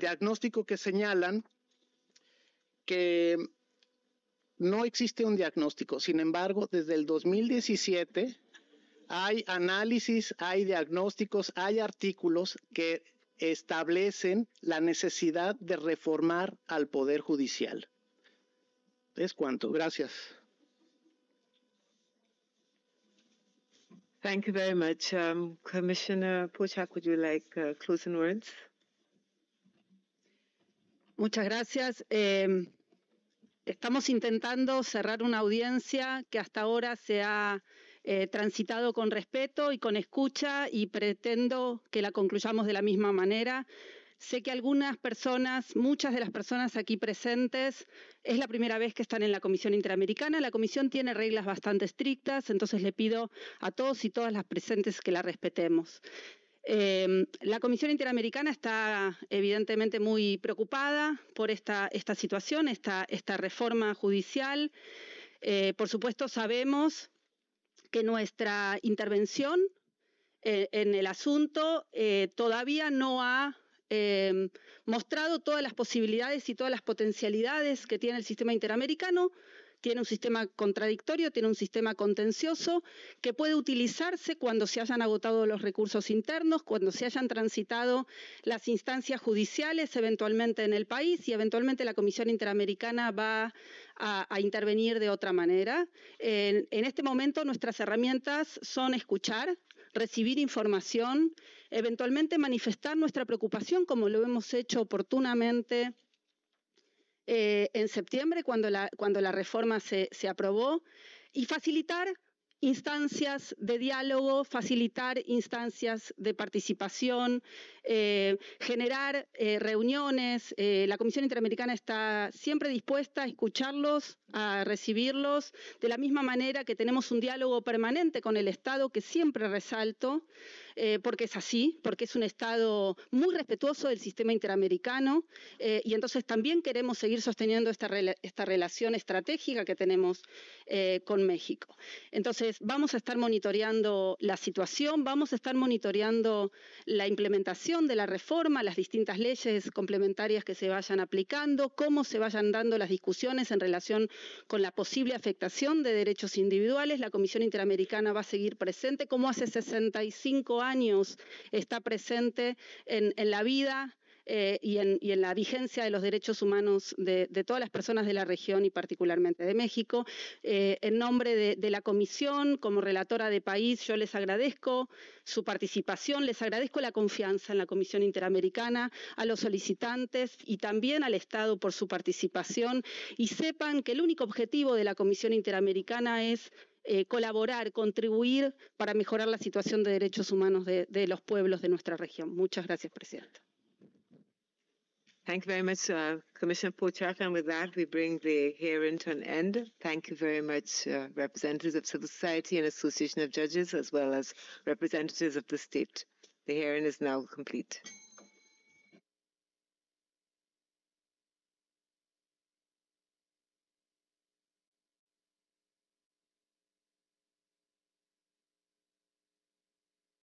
diagnóstico que señalan que no existe un diagnóstico. Sin embargo, desde el 2017 hay análisis, hay diagnósticos, hay artículos que establecen la necesidad de reformar al Poder Judicial. Es cuanto. Gracias. Thank you very much. Um, you uh, Muchas gracias. Em, estamos intentando cerrar una audiencia que hasta ahora se ha eh, transitado con respeto y con escucha y pretendo que la concluyamos de la misma manera. Sé que algunas personas, muchas de las personas aquí presentes, es la primera vez que están en la Comisión Interamericana. La Comisión tiene reglas bastante estrictas, entonces le pido a todos y todas las presentes que la respetemos. Eh, la Comisión Interamericana está evidentemente muy preocupada por esta, esta situación, esta, esta reforma judicial. Eh, por supuesto, sabemos que nuestra intervención eh, en el asunto eh, todavía no ha eh, mostrado todas las posibilidades y todas las potencialidades que tiene el sistema interamericano. Tiene un sistema contradictorio, tiene un sistema contencioso que puede utilizarse cuando se hayan agotado los recursos internos, cuando se hayan transitado las instancias judiciales eventualmente en el país y eventualmente la Comisión Interamericana va a a, intervenir de otra manera. En, este momento nuestras herramientas son escuchar, recibir información, eventualmente manifestar nuestra preocupación como lo hemos hecho oportunamente eh, en septiembre cuando la, reforma se, aprobó y facilitar instancias de diálogo, facilitar instancias de participación, eh, generar eh, reuniones. Eh, la Comisión Interamericana está siempre dispuesta a escucharlos, a recibirlos, de la misma manera que tenemos un diálogo permanente con el Estado que siempre resalto. Eh, porque es así, porque es un Estado muy respetuoso del sistema interamericano eh, y entonces también queremos seguir sosteniendo esta, relación estratégica que tenemos eh, con México. Entonces, vamos a estar monitoreando la situación, vamos a estar monitoreando la implementación de la reforma, las distintas leyes complementarias que se vayan aplicando, cómo se vayan dando las discusiones en relación con la posible afectación de derechos individuales. La Comisión Interamericana va a seguir presente, como hace 65 años está presente en, la vida eh, y, en, la vigencia de los derechos humanos de, todas las personas de la región y particularmente de México. Eh, en nombre de, la Comisión, como relatora de país, yo les agradezco su participación, les agradezco la confianza en la Comisión Interamericana, a los solicitantes y también al Estado por su participación. Y sepan que el único objetivo de la Comisión Interamericana es eh, colaborar, contribuir para mejorar la situación de derechos humanos de, de los pueblos de nuestra región. Muchas gracias, Presidenta. Thank you very much, uh, Commissioner Pochak. And with that, we bring the hearing to an end. Thank you very much, uh, representatives of civil society and Association of Judges, as well as representatives of the state. The hearing is now complete.